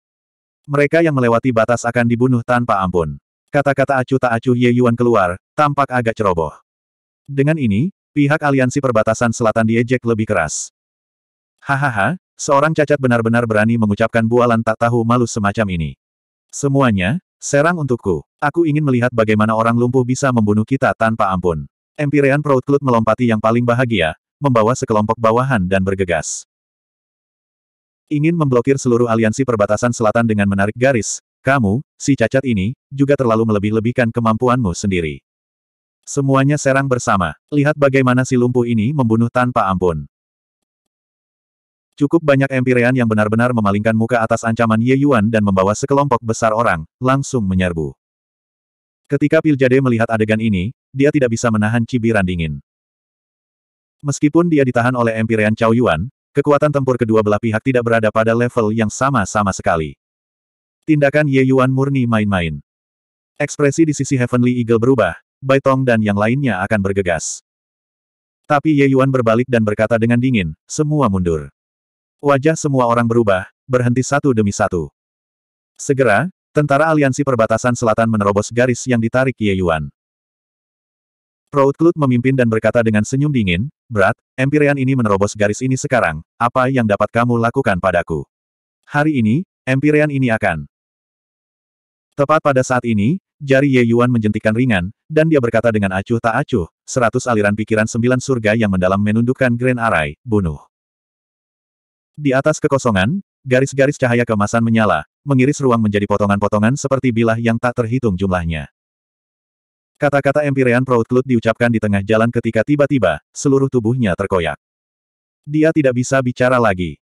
Mereka yang melewati batas akan dibunuh tanpa ampun. Kata-kata acuh tak acuh Ye Yuan keluar, tampak agak ceroboh. Dengan ini, Pihak aliansi perbatasan selatan diejek lebih keras. Hahaha, seorang cacat benar-benar berani mengucapkan bualan tak tahu malu semacam ini. Semuanya, serang untukku. Aku ingin melihat bagaimana orang lumpuh bisa membunuh kita tanpa ampun. Empirean Proud Cloud melompati yang paling bahagia, membawa sekelompok bawahan dan bergegas. Ingin memblokir seluruh aliansi perbatasan selatan dengan menarik garis, kamu, si cacat ini, juga terlalu melebih-lebihkan kemampuanmu sendiri. Semuanya serang bersama. Lihat bagaimana si lumpuh ini membunuh tanpa ampun. Cukup banyak Empyrean yang benar-benar memalingkan muka atas ancaman Ye Yuan dan membawa sekelompok besar orang, langsung menyerbu. Ketika Pil Piljade melihat adegan ini, dia tidak bisa menahan cibiran dingin. Meskipun dia ditahan oleh Empyrean Chao Yuan, kekuatan tempur kedua belah pihak tidak berada pada level yang sama-sama sekali. Tindakan Ye Yuan murni main-main. Ekspresi di sisi Heavenly Eagle berubah, Bai Tong dan yang lainnya akan bergegas. Tapi Ye Yuan berbalik dan berkata dengan dingin, semua mundur. Wajah semua orang berubah, berhenti satu demi satu. Segera, tentara aliansi perbatasan selatan menerobos garis yang ditarik Ye Yuan. Proutclut memimpin dan berkata dengan senyum dingin, "Brat, Empyrean ini menerobos garis ini sekarang, apa yang dapat kamu lakukan padaku? Hari ini, Empyrean ini akan. Tepat pada saat ini, Jari Ye Yuan menjentikan ringan, dan dia berkata dengan acuh tak acuh, seratus aliran pikiran sembilan surga yang mendalam menundukkan Grand Arai, bunuh. Di atas kekosongan, garis-garis cahaya kemasan menyala, mengiris ruang menjadi potongan-potongan seperti bilah yang tak terhitung jumlahnya. Kata-kata Empyrean Cloud diucapkan di tengah jalan ketika tiba-tiba, seluruh tubuhnya terkoyak. Dia tidak bisa bicara lagi.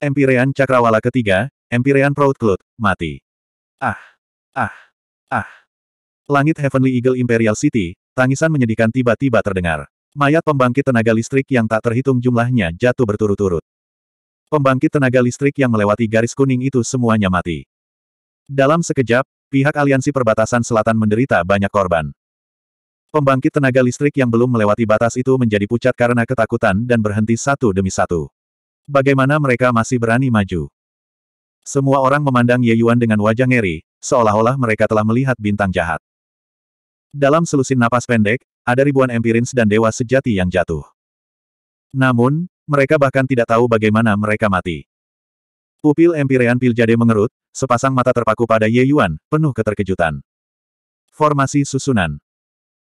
Empyrean Cakrawala ketiga, Empyrean Cloud, mati. Ah! Ah! Ah! Langit Heavenly Eagle Imperial City, tangisan menyedihkan tiba-tiba terdengar. Mayat pembangkit tenaga listrik yang tak terhitung jumlahnya jatuh berturut-turut. Pembangkit tenaga listrik yang melewati garis kuning itu semuanya mati. Dalam sekejap, pihak aliansi perbatasan selatan menderita banyak korban. Pembangkit tenaga listrik yang belum melewati batas itu menjadi pucat karena ketakutan dan berhenti satu demi satu. Bagaimana mereka masih berani maju? Semua orang memandang Ye Yuan dengan wajah ngeri, seolah-olah mereka telah melihat bintang jahat. Dalam selusin napas pendek, ada ribuan empirins dan dewa sejati yang jatuh. Namun, mereka bahkan tidak tahu bagaimana mereka mati. Pupil Empirean Piljade mengerut, sepasang mata terpaku pada Ye Yuan, penuh keterkejutan. Formasi susunan.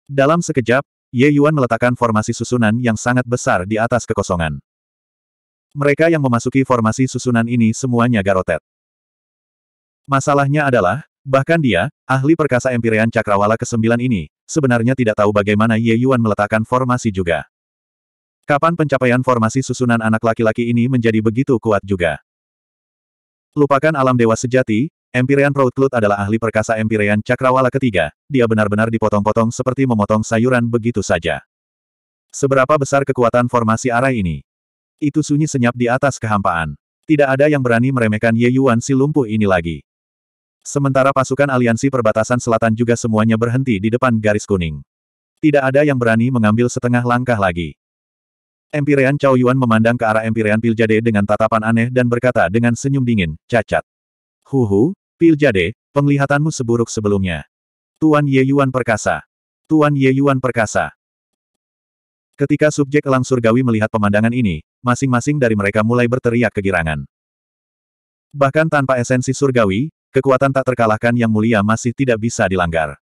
Dalam sekejap, Ye Yuan meletakkan formasi susunan yang sangat besar di atas kekosongan. Mereka yang memasuki formasi susunan ini semuanya garotet. Masalahnya adalah, bahkan dia, ahli perkasa Empyrean Cakrawala ke-9 ini, sebenarnya tidak tahu bagaimana Ye Yuan meletakkan formasi juga. Kapan pencapaian formasi susunan anak laki-laki ini menjadi begitu kuat juga? Lupakan alam dewa sejati, Empyrean Proudclut adalah ahli perkasa Empyrean Cakrawala ketiga, dia benar-benar dipotong-potong seperti memotong sayuran begitu saja. Seberapa besar kekuatan formasi arai ini? Itu sunyi senyap di atas kehampaan. Tidak ada yang berani meremehkan Ye Yuan si lumpuh ini lagi. Sementara pasukan aliansi perbatasan selatan juga semuanya berhenti di depan garis kuning. Tidak ada yang berani mengambil setengah langkah lagi. Empirean Chao Yuan memandang ke arah Empirean Piljade dengan tatapan aneh dan berkata dengan senyum dingin, cacat. Huhu, Piljade, penglihatanmu seburuk sebelumnya. Tuan Ye Yuan perkasa. Tuan Ye Yuan perkasa. Ketika subjek elang surgawi melihat pemandangan ini, masing-masing dari mereka mulai berteriak kegirangan. Bahkan tanpa esensi surgawi, Kekuatan tak terkalahkan yang mulia masih tidak bisa dilanggar.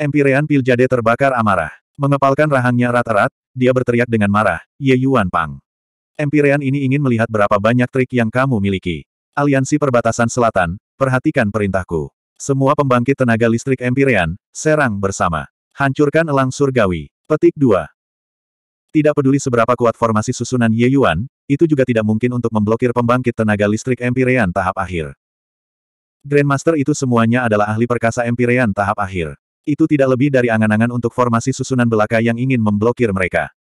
Empirean Piljade terbakar amarah. Mengepalkan rahangnya rata rat dia berteriak dengan marah, Ye Yuan Pang. Empirean ini ingin melihat berapa banyak trik yang kamu miliki. Aliansi Perbatasan Selatan, perhatikan perintahku. Semua pembangkit tenaga listrik Empirean, serang bersama. Hancurkan elang surgawi. Petik 2. Tidak peduli seberapa kuat formasi susunan Ye Yuan, itu juga tidak mungkin untuk memblokir pembangkit tenaga listrik Empirean tahap akhir. Grandmaster itu semuanya adalah ahli perkasa Empyrean tahap akhir. Itu tidak lebih dari angan-angan untuk formasi susunan belaka yang ingin memblokir mereka.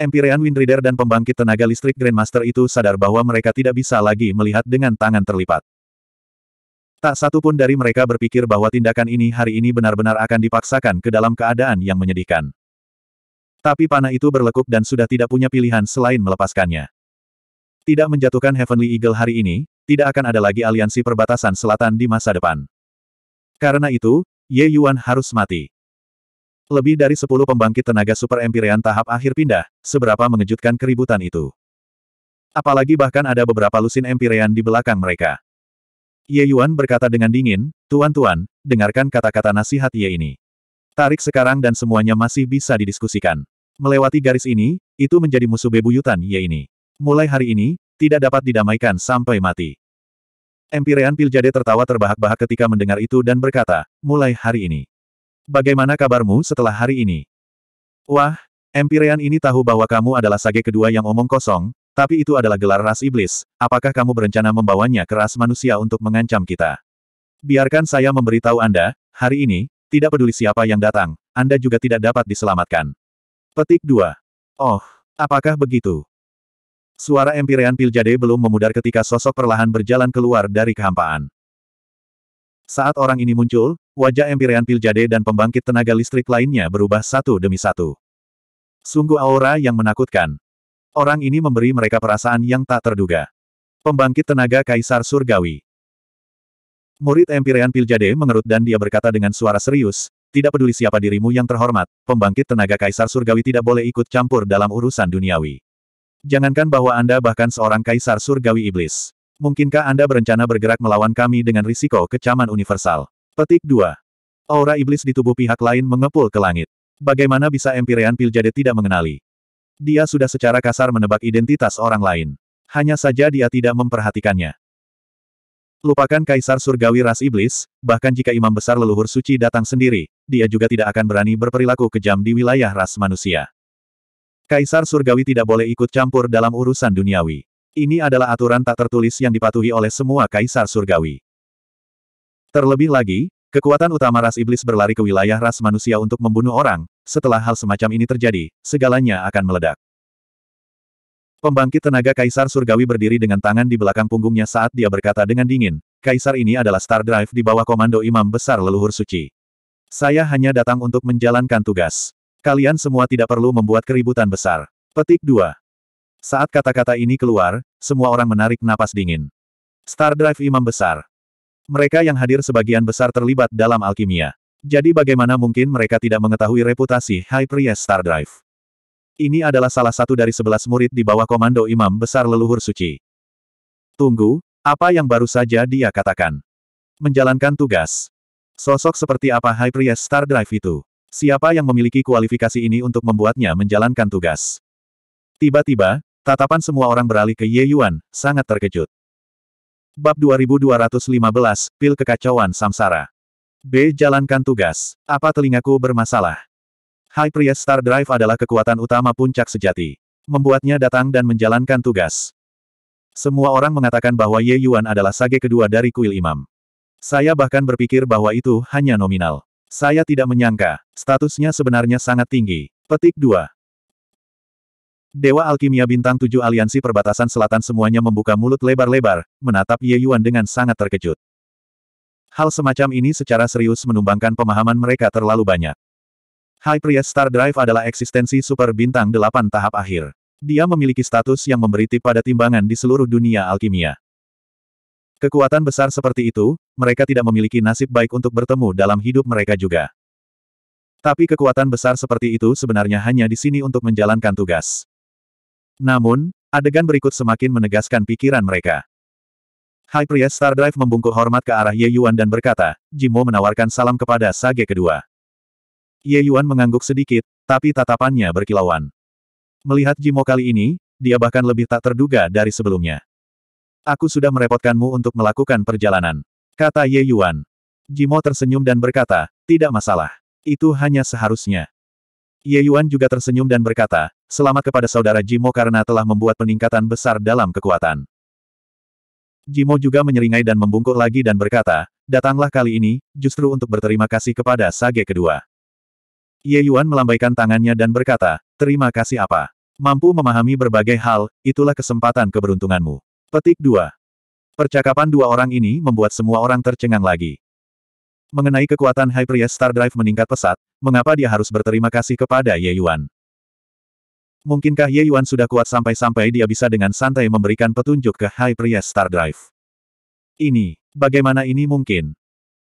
Empyrean Windrider dan pembangkit tenaga listrik Grandmaster itu sadar bahwa mereka tidak bisa lagi melihat dengan tangan terlipat. Tak satu pun dari mereka berpikir bahwa tindakan ini hari ini benar-benar akan dipaksakan ke dalam keadaan yang menyedihkan. Tapi panah itu berlekuk dan sudah tidak punya pilihan selain melepaskannya. Tidak menjatuhkan Heavenly Eagle hari ini, tidak akan ada lagi aliansi perbatasan selatan di masa depan. Karena itu, Ye Yuan harus mati. Lebih dari sepuluh pembangkit tenaga super empirian tahap akhir pindah, seberapa mengejutkan keributan itu. Apalagi bahkan ada beberapa lusin empirian di belakang mereka. Ye Yuan berkata dengan dingin, Tuan-tuan, dengarkan kata-kata nasihat Ye ini. Tarik sekarang dan semuanya masih bisa didiskusikan. Melewati garis ini, itu menjadi musuh bebuyutan Ye ini. Mulai hari ini, tidak dapat didamaikan sampai mati. Empirean Piljade tertawa terbahak-bahak ketika mendengar itu dan berkata, mulai hari ini. Bagaimana kabarmu setelah hari ini? Wah, Empirean ini tahu bahwa kamu adalah sage kedua yang omong kosong, tapi itu adalah gelar ras iblis, apakah kamu berencana membawanya ke ras manusia untuk mengancam kita? Biarkan saya memberitahu Anda, hari ini, tidak peduli siapa yang datang, Anda juga tidak dapat diselamatkan. Petik 2. Oh, apakah begitu? Suara empirean Piljade belum memudar ketika sosok perlahan berjalan keluar dari kehampaan. Saat orang ini muncul, wajah empirean Piljade dan pembangkit tenaga listrik lainnya berubah satu demi satu. Sungguh aura yang menakutkan. Orang ini memberi mereka perasaan yang tak terduga. Pembangkit tenaga Kaisar Surgawi. Murid empirean Piljade mengerut dan dia berkata dengan suara serius, tidak peduli siapa dirimu yang terhormat, pembangkit tenaga Kaisar Surgawi tidak boleh ikut campur dalam urusan duniawi. Jangankan bahwa Anda bahkan seorang kaisar surgawi iblis. Mungkinkah Anda berencana bergerak melawan kami dengan risiko kecaman universal? Petik 2. Aura iblis di tubuh pihak lain mengepul ke langit. Bagaimana bisa Empyrean Piljade tidak mengenali? Dia sudah secara kasar menebak identitas orang lain. Hanya saja dia tidak memperhatikannya. Lupakan kaisar surgawi ras iblis, bahkan jika imam besar leluhur suci datang sendiri, dia juga tidak akan berani berperilaku kejam di wilayah ras manusia. Kaisar Surgawi tidak boleh ikut campur dalam urusan duniawi. Ini adalah aturan tak tertulis yang dipatuhi oleh semua Kaisar Surgawi. Terlebih lagi, kekuatan utama ras iblis berlari ke wilayah ras manusia untuk membunuh orang, setelah hal semacam ini terjadi, segalanya akan meledak. Pembangkit tenaga Kaisar Surgawi berdiri dengan tangan di belakang punggungnya saat dia berkata dengan dingin, Kaisar ini adalah Star Drive di bawah komando Imam Besar Leluhur Suci. Saya hanya datang untuk menjalankan tugas. Kalian semua tidak perlu membuat keributan besar. Petik 2. Saat kata-kata ini keluar, semua orang menarik napas dingin. Star Drive Imam Besar. Mereka yang hadir sebagian besar terlibat dalam alkimia. Jadi bagaimana mungkin mereka tidak mengetahui reputasi High Priest Star Drive? Ini adalah salah satu dari sebelas murid di bawah komando Imam Besar Leluhur Suci. Tunggu, apa yang baru saja dia katakan? Menjalankan tugas. Sosok seperti apa High Priest Star Drive itu? Siapa yang memiliki kualifikasi ini untuk membuatnya menjalankan tugas? Tiba-tiba, tatapan semua orang beralih ke Ye Yuan, sangat terkejut. Bab 2215, Pil Kekacauan Samsara. B. Jalankan tugas. Apa telingaku bermasalah? High Priest Star Drive adalah kekuatan utama puncak sejati. Membuatnya datang dan menjalankan tugas. Semua orang mengatakan bahwa Ye Yuan adalah sage kedua dari kuil imam. Saya bahkan berpikir bahwa itu hanya nominal. Saya tidak menyangka, statusnya sebenarnya sangat tinggi. Petik 2. Dewa Alkimia Bintang 7 Aliansi Perbatasan Selatan semuanya membuka mulut lebar-lebar, menatap Ye Yuan dengan sangat terkejut. Hal semacam ini secara serius menumbangkan pemahaman mereka terlalu banyak. High Priest Star Drive adalah eksistensi super bintang 8 tahap akhir. Dia memiliki status yang memberi tip pada timbangan di seluruh dunia alkimia. Kekuatan besar seperti itu, mereka tidak memiliki nasib baik untuk bertemu dalam hidup mereka juga. Tapi kekuatan besar seperti itu sebenarnya hanya di sini untuk menjalankan tugas. Namun, adegan berikut semakin menegaskan pikiran mereka. High Priest Star Drive membungkuk hormat ke arah Ye Yuan dan berkata, Jimo menawarkan salam kepada Sage kedua. Ye Yuan mengangguk sedikit, tapi tatapannya berkilauan. Melihat Jimo kali ini, dia bahkan lebih tak terduga dari sebelumnya. Aku sudah merepotkanmu untuk melakukan perjalanan. Kata Ye Yuan. Jimo tersenyum dan berkata, tidak masalah. Itu hanya seharusnya. Ye Yuan juga tersenyum dan berkata, selamat kepada saudara Jimo karena telah membuat peningkatan besar dalam kekuatan. Jimo juga menyeringai dan membungkuk lagi dan berkata, datanglah kali ini, justru untuk berterima kasih kepada Sage kedua. Ye Yuan melambaikan tangannya dan berkata, terima kasih apa? Mampu memahami berbagai hal, itulah kesempatan keberuntunganmu. Petik 2. Percakapan dua orang ini membuat semua orang tercengang lagi. Mengenai kekuatan Hyperia Star Drive meningkat pesat, mengapa dia harus berterima kasih kepada Ye Yuan? Mungkinkah Ye Yuan sudah kuat sampai-sampai dia bisa dengan santai memberikan petunjuk ke Hyperia Star Drive? Ini, bagaimana ini mungkin?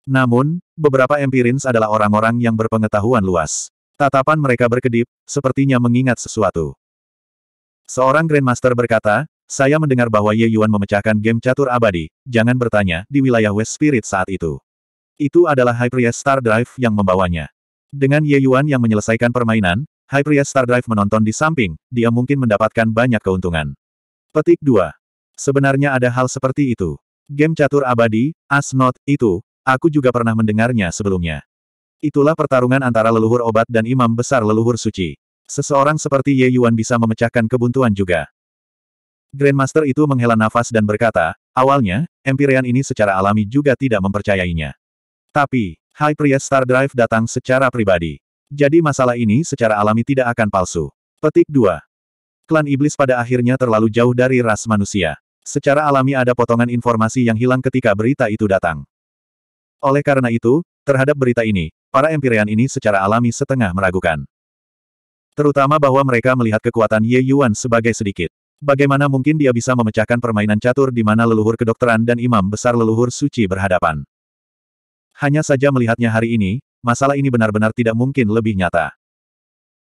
Namun, beberapa empirins adalah orang-orang yang berpengetahuan luas. Tatapan mereka berkedip, sepertinya mengingat sesuatu. Seorang Grandmaster berkata, saya mendengar bahwa Ye Yuan memecahkan game catur abadi, jangan bertanya, di wilayah West Spirit saat itu. Itu adalah Hyperia Star Drive yang membawanya. Dengan Ye Yuan yang menyelesaikan permainan, Hyperia Star Drive menonton di samping, dia mungkin mendapatkan banyak keuntungan. Petik 2. Sebenarnya ada hal seperti itu. Game catur abadi, as not, itu, aku juga pernah mendengarnya sebelumnya. Itulah pertarungan antara leluhur obat dan imam besar leluhur suci. Seseorang seperti Ye Yuan bisa memecahkan kebuntuan juga. Grandmaster itu menghela nafas dan berkata, awalnya, Empyrean ini secara alami juga tidak mempercayainya. Tapi, High Priest Star Drive datang secara pribadi. Jadi masalah ini secara alami tidak akan palsu. Petik 2. Klan Iblis pada akhirnya terlalu jauh dari ras manusia. Secara alami ada potongan informasi yang hilang ketika berita itu datang. Oleh karena itu, terhadap berita ini, para Empyrean ini secara alami setengah meragukan. Terutama bahwa mereka melihat kekuatan Ye Yuan sebagai sedikit. Bagaimana mungkin dia bisa memecahkan permainan catur di mana leluhur kedokteran dan imam besar leluhur suci berhadapan? Hanya saja melihatnya hari ini, masalah ini benar-benar tidak mungkin lebih nyata.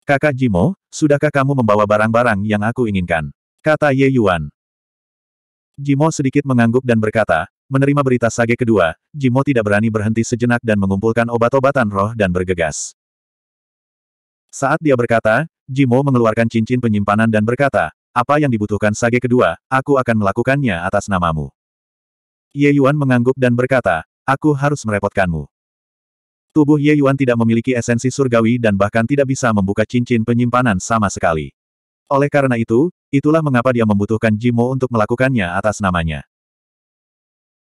Kakak Jimo, sudahkah kamu membawa barang-barang yang aku inginkan? Kata Ye Yuan. Jimo sedikit mengangguk dan berkata, menerima berita sage kedua, Jimo tidak berani berhenti sejenak dan mengumpulkan obat-obatan roh dan bergegas. Saat dia berkata, Jimo mengeluarkan cincin penyimpanan dan berkata, apa yang dibutuhkan sage kedua, aku akan melakukannya atas namamu. Ye Yuan mengangguk dan berkata, aku harus merepotkanmu. Tubuh Ye Yuan tidak memiliki esensi surgawi dan bahkan tidak bisa membuka cincin penyimpanan sama sekali. Oleh karena itu, itulah mengapa dia membutuhkan Jimo untuk melakukannya atas namanya.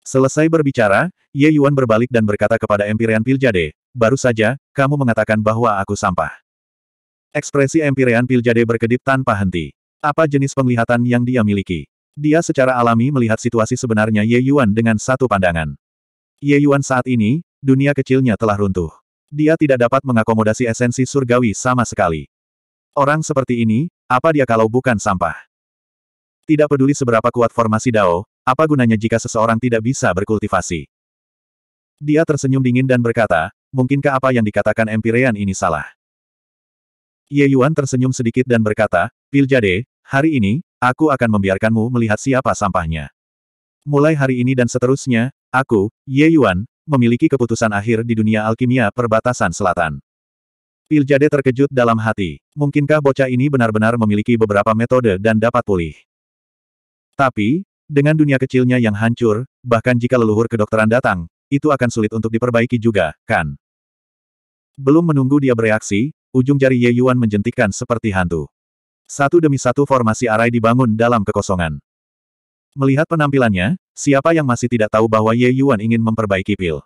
Selesai berbicara, Ye Yuan berbalik dan berkata kepada Empyrean Piljade, baru saja, kamu mengatakan bahwa aku sampah. Ekspresi Empyrean Piljade berkedip tanpa henti. Apa jenis penglihatan yang dia miliki? Dia secara alami melihat situasi sebenarnya Ye Yuan dengan satu pandangan. Ye Yuan saat ini, dunia kecilnya telah runtuh. Dia tidak dapat mengakomodasi esensi surgawi sama sekali. Orang seperti ini, apa dia kalau bukan sampah? Tidak peduli seberapa kuat formasi Dao, apa gunanya jika seseorang tidak bisa berkultivasi? Dia tersenyum dingin dan berkata, mungkinkah apa yang dikatakan Empirean ini salah? Ye Yuan tersenyum sedikit dan berkata, Piljade, Hari ini, aku akan membiarkanmu melihat siapa sampahnya. Mulai hari ini dan seterusnya, aku, Ye Yuan, memiliki keputusan akhir di dunia alkimia perbatasan selatan. Piljade terkejut dalam hati. Mungkinkah bocah ini benar-benar memiliki beberapa metode dan dapat pulih? Tapi, dengan dunia kecilnya yang hancur, bahkan jika leluhur kedokteran datang, itu akan sulit untuk diperbaiki juga, kan? Belum menunggu dia bereaksi, ujung jari Ye Yuan menjentikkan seperti hantu. Satu demi satu formasi arai dibangun dalam kekosongan. Melihat penampilannya, siapa yang masih tidak tahu bahwa Ye Yuan ingin memperbaiki pil?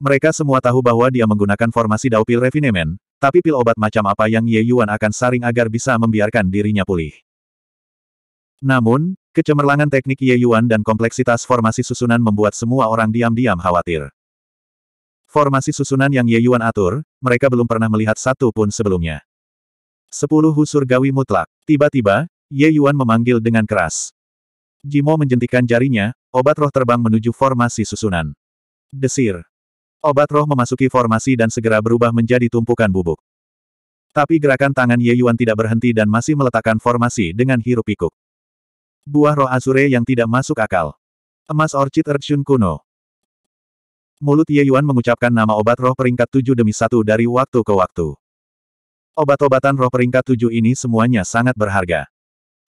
Mereka semua tahu bahwa dia menggunakan formasi Dao Pil Refinement, tapi pil obat macam apa yang Ye Yuan akan saring agar bisa membiarkan dirinya pulih. Namun, kecemerlangan teknik Ye Yuan dan kompleksitas formasi susunan membuat semua orang diam-diam khawatir. Formasi susunan yang Ye Yuan atur, mereka belum pernah melihat satu pun sebelumnya. Sepuluh gawi mutlak. Tiba-tiba, Ye Yuan memanggil dengan keras. Jimo menjentikan jarinya, obat roh terbang menuju formasi susunan. Desir. Obat roh memasuki formasi dan segera berubah menjadi tumpukan bubuk. Tapi gerakan tangan Ye Yuan tidak berhenti dan masih meletakkan formasi dengan hirup pikuk. Buah roh azure yang tidak masuk akal. Emas Orchid erchun kuno. Mulut Ye Yuan mengucapkan nama obat roh peringkat tujuh demi satu dari waktu ke waktu. Obat-obatan roh peringkat tujuh ini semuanya sangat berharga.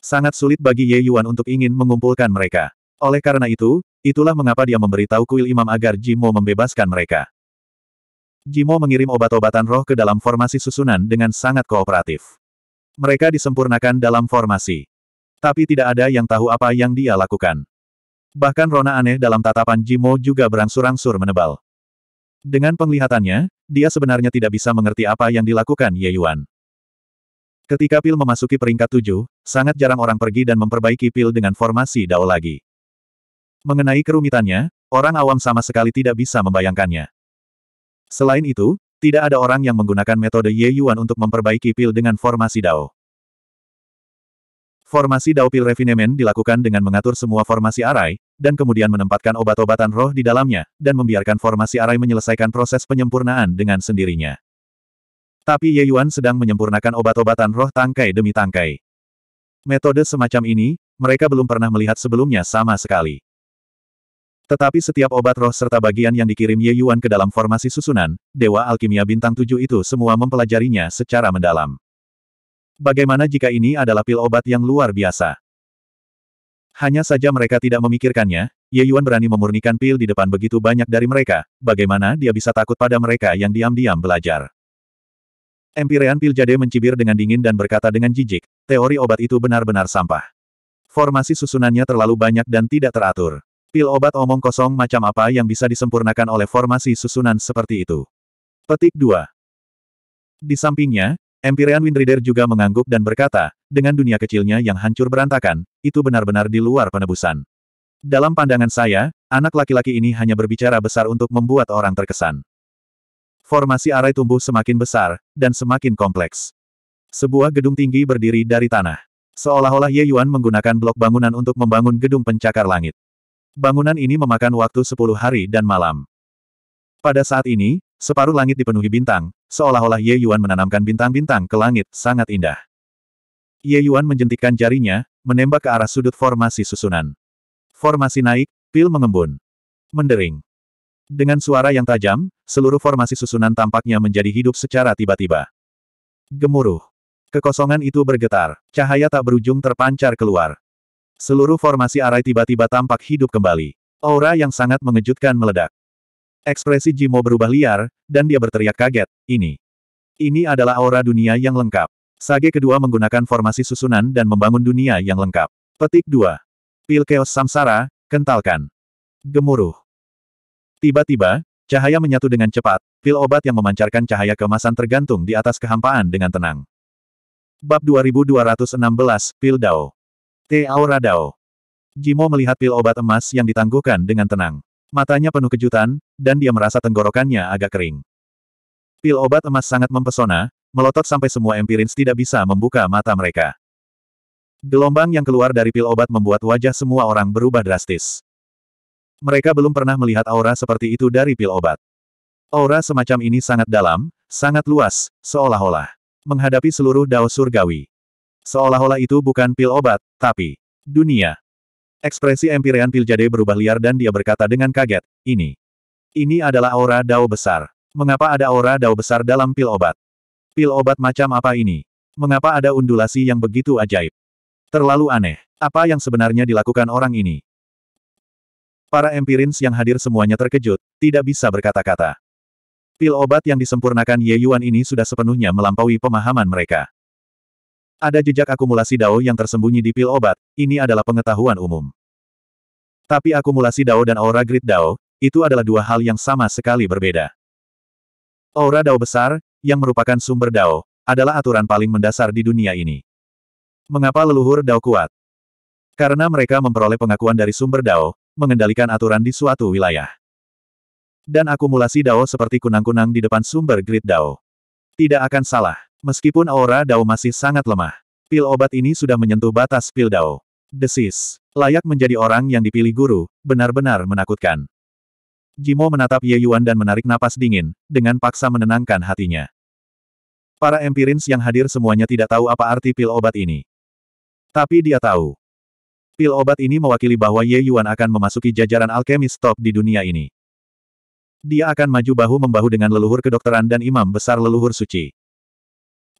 Sangat sulit bagi Ye Yuan untuk ingin mengumpulkan mereka. Oleh karena itu, itulah mengapa dia memberitahu kuil imam agar Jimo membebaskan mereka. Jimo mengirim obat-obatan roh ke dalam formasi susunan dengan sangat kooperatif. Mereka disempurnakan dalam formasi. Tapi tidak ada yang tahu apa yang dia lakukan. Bahkan rona aneh dalam tatapan Jimo juga berangsur-angsur menebal. Dengan penglihatannya, dia sebenarnya tidak bisa mengerti apa yang dilakukan Ye Yuan. Ketika pil memasuki peringkat tujuh, sangat jarang orang pergi dan memperbaiki pil dengan formasi Dao lagi. Mengenai kerumitannya, orang awam sama sekali tidak bisa membayangkannya. Selain itu, tidak ada orang yang menggunakan metode Ye Yuan untuk memperbaiki pil dengan formasi Dao. Formasi Dao Pil Refinement dilakukan dengan mengatur semua formasi arai, dan kemudian menempatkan obat-obatan roh di dalamnya, dan membiarkan formasi arai menyelesaikan proses penyempurnaan dengan sendirinya. Tapi Ye Yuan sedang menyempurnakan obat-obatan roh tangkai demi tangkai. Metode semacam ini, mereka belum pernah melihat sebelumnya sama sekali. Tetapi setiap obat roh serta bagian yang dikirim Ye Yuan ke dalam formasi susunan, Dewa Alkimia Bintang Tujuh itu semua mempelajarinya secara mendalam. Bagaimana jika ini adalah pil obat yang luar biasa? Hanya saja mereka tidak memikirkannya, Ye Yuan berani memurnikan pil di depan begitu banyak dari mereka, bagaimana dia bisa takut pada mereka yang diam-diam belajar. Empirean Pil Jade mencibir dengan dingin dan berkata dengan jijik, teori obat itu benar-benar sampah. Formasi susunannya terlalu banyak dan tidak teratur. Pil obat omong kosong macam apa yang bisa disempurnakan oleh formasi susunan seperti itu. Petik 2. Di sampingnya, Empyrean Windrider juga mengangguk dan berkata, dengan dunia kecilnya yang hancur berantakan, itu benar-benar di luar penebusan. Dalam pandangan saya, anak laki-laki ini hanya berbicara besar untuk membuat orang terkesan. Formasi arai tumbuh semakin besar, dan semakin kompleks. Sebuah gedung tinggi berdiri dari tanah. Seolah-olah Ye Yuan menggunakan blok bangunan untuk membangun gedung pencakar langit. Bangunan ini memakan waktu 10 hari dan malam. Pada saat ini, Separuh langit dipenuhi bintang, seolah-olah Ye Yuan menanamkan bintang-bintang ke langit, sangat indah. Ye Yuan menjentikkan jarinya, menembak ke arah sudut formasi susunan. Formasi naik, pil mengembun. Mendering. Dengan suara yang tajam, seluruh formasi susunan tampaknya menjadi hidup secara tiba-tiba. Gemuruh. Kekosongan itu bergetar, cahaya tak berujung terpancar keluar. Seluruh formasi arai tiba-tiba tampak hidup kembali. Aura yang sangat mengejutkan meledak. Ekspresi Jimo berubah liar, dan dia berteriak kaget, ini. Ini adalah aura dunia yang lengkap. Sage kedua menggunakan formasi susunan dan membangun dunia yang lengkap. Petik 2. Pil Chaos Samsara, kentalkan. Gemuruh. Tiba-tiba, cahaya menyatu dengan cepat, pil obat yang memancarkan cahaya kemasan tergantung di atas kehampaan dengan tenang. Bab 2216, Pil Dao. Te Aura Dao. Jimo melihat pil obat emas yang ditangguhkan dengan tenang. Matanya penuh kejutan, dan dia merasa tenggorokannya agak kering. Pil obat emas sangat mempesona, melotot sampai semua empirins tidak bisa membuka mata mereka. Gelombang yang keluar dari pil obat membuat wajah semua orang berubah drastis. Mereka belum pernah melihat aura seperti itu dari pil obat. Aura semacam ini sangat dalam, sangat luas, seolah-olah menghadapi seluruh dao surgawi. Seolah-olah itu bukan pil obat, tapi dunia. Ekspresi empirian Jade berubah liar dan dia berkata dengan kaget, ini ini adalah aura dao besar. Mengapa ada aura dao besar dalam pil obat? Pil obat macam apa ini? Mengapa ada undulasi yang begitu ajaib? Terlalu aneh. Apa yang sebenarnya dilakukan orang ini? Para empirins yang hadir semuanya terkejut, tidak bisa berkata-kata. Pil obat yang disempurnakan Ye Yuan ini sudah sepenuhnya melampaui pemahaman mereka. Ada jejak akumulasi dao yang tersembunyi di pil obat, ini adalah pengetahuan umum. Tapi akumulasi dao dan aura grid dao, itu adalah dua hal yang sama sekali berbeda. Aura Dao besar, yang merupakan sumber Dao, adalah aturan paling mendasar di dunia ini. Mengapa leluhur Dao kuat? Karena mereka memperoleh pengakuan dari sumber Dao, mengendalikan aturan di suatu wilayah. Dan akumulasi Dao seperti kunang-kunang di depan sumber grid Dao. Tidak akan salah, meskipun aura Dao masih sangat lemah. Pil obat ini sudah menyentuh batas pil Dao. Desis, layak menjadi orang yang dipilih guru, benar-benar menakutkan. Jimo menatap Ye Yuan dan menarik napas dingin, dengan paksa menenangkan hatinya. Para empirins yang hadir semuanya tidak tahu apa arti pil obat ini. Tapi dia tahu. Pil obat ini mewakili bahwa Ye Yuan akan memasuki jajaran alkemis top di dunia ini. Dia akan maju bahu-membahu dengan leluhur kedokteran dan imam besar leluhur suci.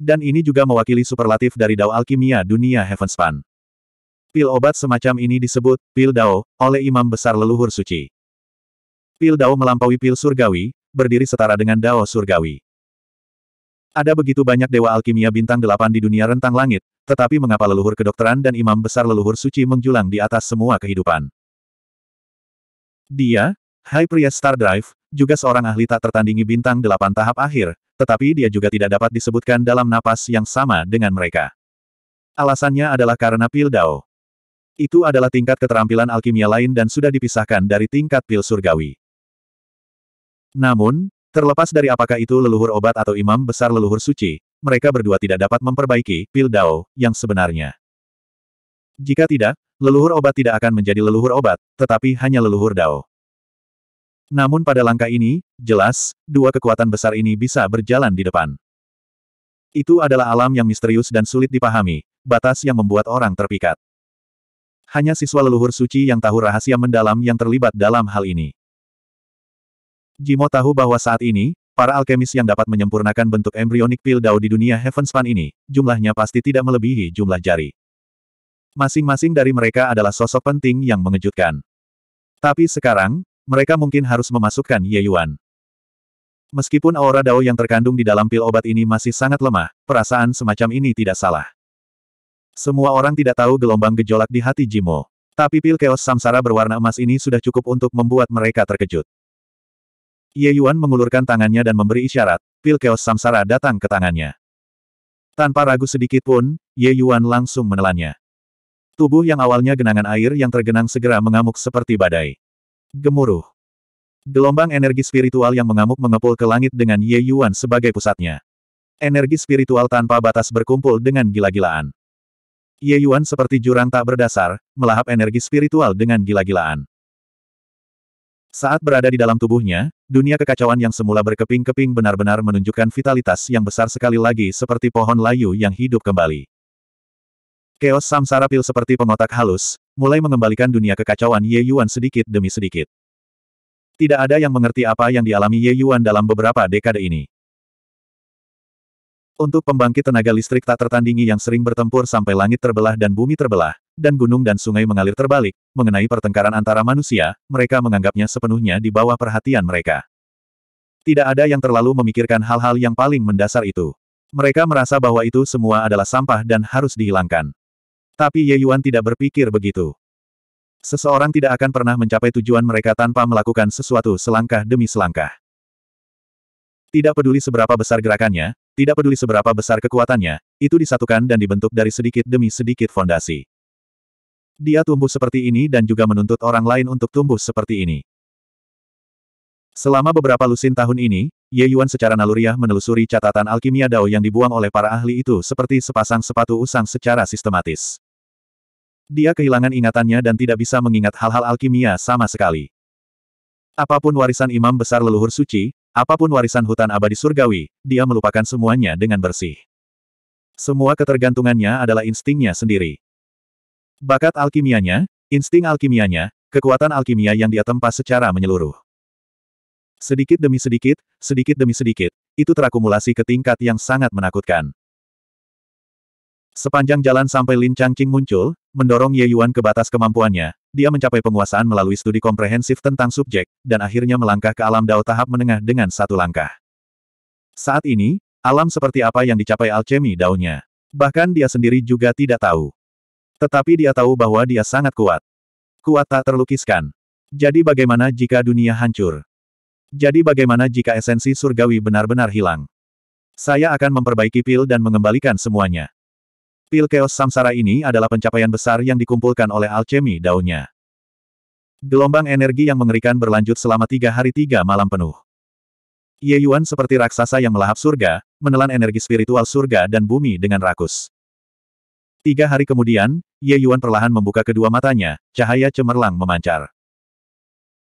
Dan ini juga mewakili superlatif dari Dao Alkimia dunia Heavenspan. Pil obat semacam ini disebut, pil Dao, oleh imam besar leluhur suci. Pil Dao melampaui pil surgawi, berdiri setara dengan Dao surgawi. Ada begitu banyak dewa alkimia bintang delapan di dunia rentang langit, tetapi mengapa leluhur kedokteran dan imam besar leluhur suci menjulang di atas semua kehidupan? Dia, High Priest Star Drive, juga seorang ahli tak tertandingi bintang delapan tahap akhir, tetapi dia juga tidak dapat disebutkan dalam napas yang sama dengan mereka. Alasannya adalah karena pil Dao. Itu adalah tingkat keterampilan alkimia lain dan sudah dipisahkan dari tingkat pil surgawi. Namun, terlepas dari apakah itu leluhur obat atau imam besar leluhur suci, mereka berdua tidak dapat memperbaiki pil Dao yang sebenarnya. Jika tidak, leluhur obat tidak akan menjadi leluhur obat, tetapi hanya leluhur Dao. Namun pada langkah ini, jelas, dua kekuatan besar ini bisa berjalan di depan. Itu adalah alam yang misterius dan sulit dipahami, batas yang membuat orang terpikat. Hanya siswa leluhur suci yang tahu rahasia mendalam yang terlibat dalam hal ini. Jimo tahu bahwa saat ini, para alkemis yang dapat menyempurnakan bentuk embryonic pil Dao di dunia Heavenspan ini, jumlahnya pasti tidak melebihi jumlah jari. Masing-masing dari mereka adalah sosok penting yang mengejutkan. Tapi sekarang, mereka mungkin harus memasukkan Ye Yuan. Meskipun aura Dao yang terkandung di dalam pil obat ini masih sangat lemah, perasaan semacam ini tidak salah. Semua orang tidak tahu gelombang gejolak di hati Jimo. Tapi pil keos samsara berwarna emas ini sudah cukup untuk membuat mereka terkejut. Ye Yuan mengulurkan tangannya dan memberi isyarat, pil keos samsara datang ke tangannya. Tanpa ragu sedikit pun, Ye Yuan langsung menelannya. Tubuh yang awalnya genangan air yang tergenang segera mengamuk seperti badai. Gemuruh. Gelombang energi spiritual yang mengamuk mengepul ke langit dengan Ye Yuan sebagai pusatnya. Energi spiritual tanpa batas berkumpul dengan gila-gilaan. Ye Yuan seperti jurang tak berdasar, melahap energi spiritual dengan gila-gilaan. Saat berada di dalam tubuhnya, dunia kekacauan yang semula berkeping-keping benar-benar menunjukkan vitalitas yang besar sekali lagi seperti pohon layu yang hidup kembali. Keos samsara pil seperti pengotak halus, mulai mengembalikan dunia kekacauan Ye Yuan sedikit demi sedikit. Tidak ada yang mengerti apa yang dialami Ye Yuan dalam beberapa dekade ini. Untuk pembangkit tenaga listrik tak tertandingi yang sering bertempur sampai langit terbelah dan bumi terbelah, dan gunung dan sungai mengalir terbalik, mengenai pertengkaran antara manusia, mereka menganggapnya sepenuhnya di bawah perhatian mereka. Tidak ada yang terlalu memikirkan hal-hal yang paling mendasar itu. Mereka merasa bahwa itu semua adalah sampah dan harus dihilangkan. Tapi Ye Yuan tidak berpikir begitu. Seseorang tidak akan pernah mencapai tujuan mereka tanpa melakukan sesuatu selangkah demi selangkah. Tidak peduli seberapa besar gerakannya, tidak peduli seberapa besar kekuatannya, itu disatukan dan dibentuk dari sedikit demi sedikit fondasi. Dia tumbuh seperti ini dan juga menuntut orang lain untuk tumbuh seperti ini. Selama beberapa lusin tahun ini, Ye Yuan secara naluriah menelusuri catatan alkimia Dao yang dibuang oleh para ahli itu seperti sepasang sepatu usang secara sistematis. Dia kehilangan ingatannya dan tidak bisa mengingat hal-hal alkimia sama sekali. Apapun warisan imam besar leluhur suci, Apapun warisan hutan abadi surgawi, dia melupakan semuanya dengan bersih. Semua ketergantungannya adalah instingnya sendiri. Bakat alkimianya, insting alkimianya, kekuatan alkimia yang dia tempa secara menyeluruh. Sedikit demi sedikit, sedikit demi sedikit, itu terakumulasi ke tingkat yang sangat menakutkan. Sepanjang jalan sampai Lin Changqing muncul, mendorong Ye Yuan ke batas kemampuannya, dia mencapai penguasaan melalui studi komprehensif tentang subjek, dan akhirnya melangkah ke alam dao tahap menengah dengan satu langkah. Saat ini, alam seperti apa yang dicapai alchemy daunnya? Bahkan dia sendiri juga tidak tahu. Tetapi dia tahu bahwa dia sangat kuat. Kuat tak terlukiskan. Jadi bagaimana jika dunia hancur? Jadi bagaimana jika esensi surgawi benar-benar hilang? Saya akan memperbaiki pil dan mengembalikan semuanya. Pil Chaos samsara ini adalah pencapaian besar yang dikumpulkan oleh alchemy daunnya. Gelombang energi yang mengerikan berlanjut selama tiga hari tiga malam penuh. Ye Yuan seperti raksasa yang melahap surga, menelan energi spiritual surga dan bumi dengan rakus. Tiga hari kemudian, Ye Yuan perlahan membuka kedua matanya, cahaya cemerlang memancar.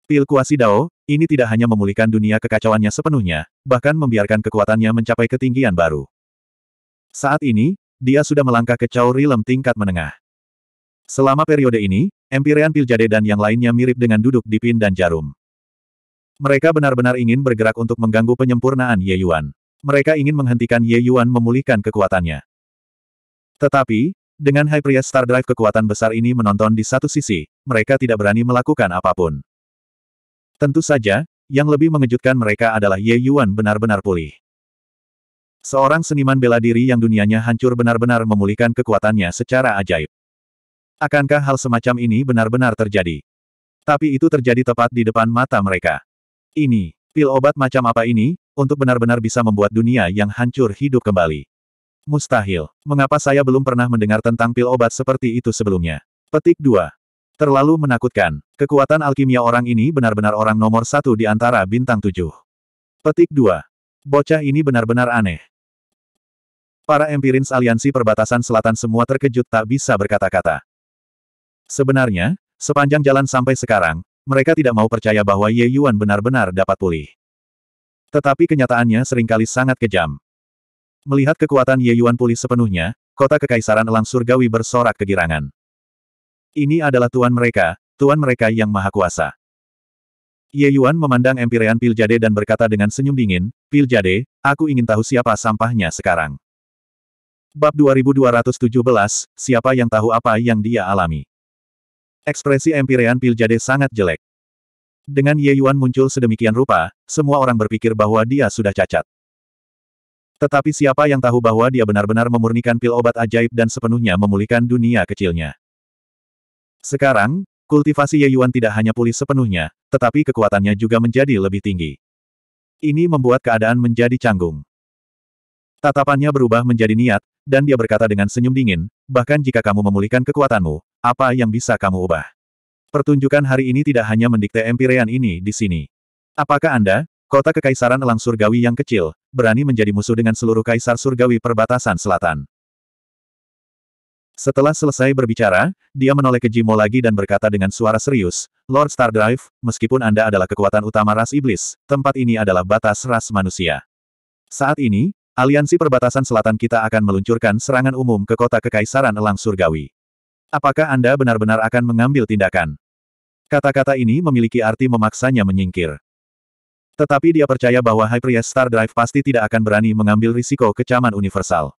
Pil kuasi Dao, ini tidak hanya memulihkan dunia kekacauannya sepenuhnya, bahkan membiarkan kekuatannya mencapai ketinggian baru. Saat ini, dia sudah melangkah ke Chao Rilem tingkat menengah. Selama periode ini, Empyrean Piljade dan yang lainnya mirip dengan duduk di pin dan jarum. Mereka benar-benar ingin bergerak untuk mengganggu penyempurnaan Ye Yuan. Mereka ingin menghentikan Ye Yuan memulihkan kekuatannya. Tetapi, dengan High Priest Star Drive kekuatan besar ini menonton di satu sisi, mereka tidak berani melakukan apapun. Tentu saja, yang lebih mengejutkan mereka adalah Ye Yuan benar-benar pulih. Seorang seniman bela diri yang dunianya hancur benar-benar memulihkan kekuatannya secara ajaib. Akankah hal semacam ini benar-benar terjadi? Tapi itu terjadi tepat di depan mata mereka. Ini, pil obat macam apa ini, untuk benar-benar bisa membuat dunia yang hancur hidup kembali. Mustahil. Mengapa saya belum pernah mendengar tentang pil obat seperti itu sebelumnya? Petik 2. Terlalu menakutkan. Kekuatan alkimia orang ini benar-benar orang nomor satu di antara bintang tujuh. Petik 2. Bocah ini benar-benar aneh. Para Empirins Aliansi Perbatasan Selatan semua terkejut tak bisa berkata-kata. Sebenarnya, sepanjang jalan sampai sekarang, mereka tidak mau percaya bahwa Ye Yuan benar-benar dapat pulih. Tetapi kenyataannya seringkali sangat kejam. Melihat kekuatan Ye Yuan pulih sepenuhnya, kota Kekaisaran Elang Surgawi bersorak kegirangan. Ini adalah tuan mereka, tuan mereka yang maha kuasa. Ye Yuan memandang Empirean Piljade dan berkata dengan senyum dingin, Piljade, aku ingin tahu siapa sampahnya sekarang. Bab 2217, siapa yang tahu apa yang dia alami? Ekspresi Empirean Piljade sangat jelek. Dengan Ye Yuan muncul sedemikian rupa, semua orang berpikir bahwa dia sudah cacat. Tetapi siapa yang tahu bahwa dia benar-benar memurnikan pil obat ajaib dan sepenuhnya memulihkan dunia kecilnya? Sekarang, kultivasi Ye Yuan tidak hanya pulih sepenuhnya, tetapi kekuatannya juga menjadi lebih tinggi. Ini membuat keadaan menjadi canggung. Tatapannya berubah menjadi niat, dan dia berkata dengan senyum dingin, bahkan jika kamu memulihkan kekuatanmu, apa yang bisa kamu ubah? Pertunjukan hari ini tidak hanya mendikte empirean ini di sini. Apakah Anda, kota Kekaisaran Elang Surgawi yang kecil, berani menjadi musuh dengan seluruh Kaisar Surgawi perbatasan selatan? Setelah selesai berbicara, dia menoleh ke Jimo lagi dan berkata dengan suara serius, Lord Stardrive, meskipun Anda adalah kekuatan utama ras iblis, tempat ini adalah batas ras manusia. Saat ini, Aliansi perbatasan selatan kita akan meluncurkan serangan umum ke kota Kekaisaran Elang Surgawi. Apakah Anda benar-benar akan mengambil tindakan? Kata-kata ini memiliki arti memaksanya menyingkir. Tetapi dia percaya bahwa Hyperia Star Drive pasti tidak akan berani mengambil risiko kecaman universal.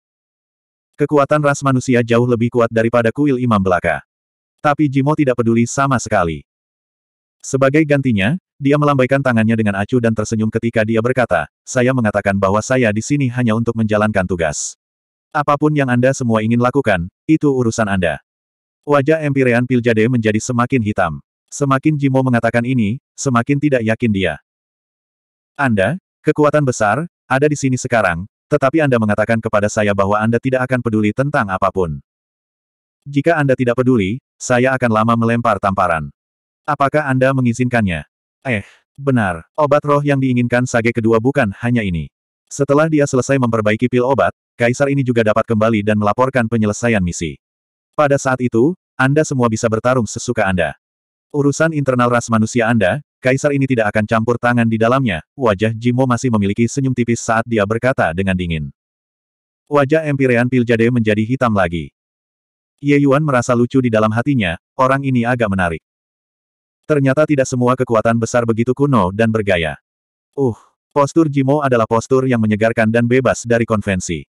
Kekuatan ras manusia jauh lebih kuat daripada kuil imam belaka. Tapi Jimo tidak peduli sama sekali. Sebagai gantinya, dia melambaikan tangannya dengan acuh dan tersenyum ketika dia berkata, saya mengatakan bahwa saya di sini hanya untuk menjalankan tugas. Apapun yang Anda semua ingin lakukan, itu urusan Anda. Wajah Empirean Piljade menjadi semakin hitam. Semakin Jimo mengatakan ini, semakin tidak yakin dia. Anda, kekuatan besar, ada di sini sekarang, tetapi Anda mengatakan kepada saya bahwa Anda tidak akan peduli tentang apapun. Jika Anda tidak peduli, saya akan lama melempar tamparan. Apakah Anda mengizinkannya? Eh, benar, obat roh yang diinginkan Sage kedua bukan hanya ini. Setelah dia selesai memperbaiki pil obat, Kaisar ini juga dapat kembali dan melaporkan penyelesaian misi. Pada saat itu, Anda semua bisa bertarung sesuka Anda. Urusan internal ras manusia Anda, Kaisar ini tidak akan campur tangan di dalamnya, wajah Jimo masih memiliki senyum tipis saat dia berkata dengan dingin. Wajah Empirean pil Jade menjadi hitam lagi. Ye Yuan merasa lucu di dalam hatinya, orang ini agak menarik. Ternyata tidak semua kekuatan besar begitu kuno dan bergaya. Uh, postur Jimo adalah postur yang menyegarkan dan bebas dari konvensi.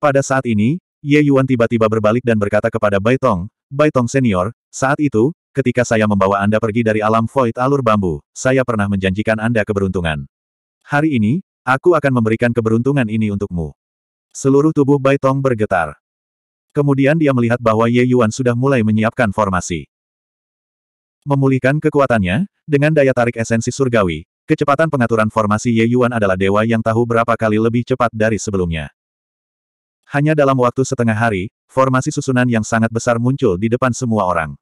Pada saat ini, Ye Yuan tiba-tiba berbalik dan berkata kepada Bai Tong, Bai Tong Senior, saat itu, ketika saya membawa Anda pergi dari alam void alur bambu, saya pernah menjanjikan Anda keberuntungan. Hari ini, aku akan memberikan keberuntungan ini untukmu. Seluruh tubuh Bai Tong bergetar. Kemudian dia melihat bahwa Ye Yuan sudah mulai menyiapkan formasi memulihkan kekuatannya, dengan daya tarik esensi surgawi, kecepatan pengaturan formasi Ye Yuan adalah dewa yang tahu berapa kali lebih cepat dari sebelumnya. Hanya dalam waktu setengah hari, formasi susunan yang sangat besar muncul di depan semua orang.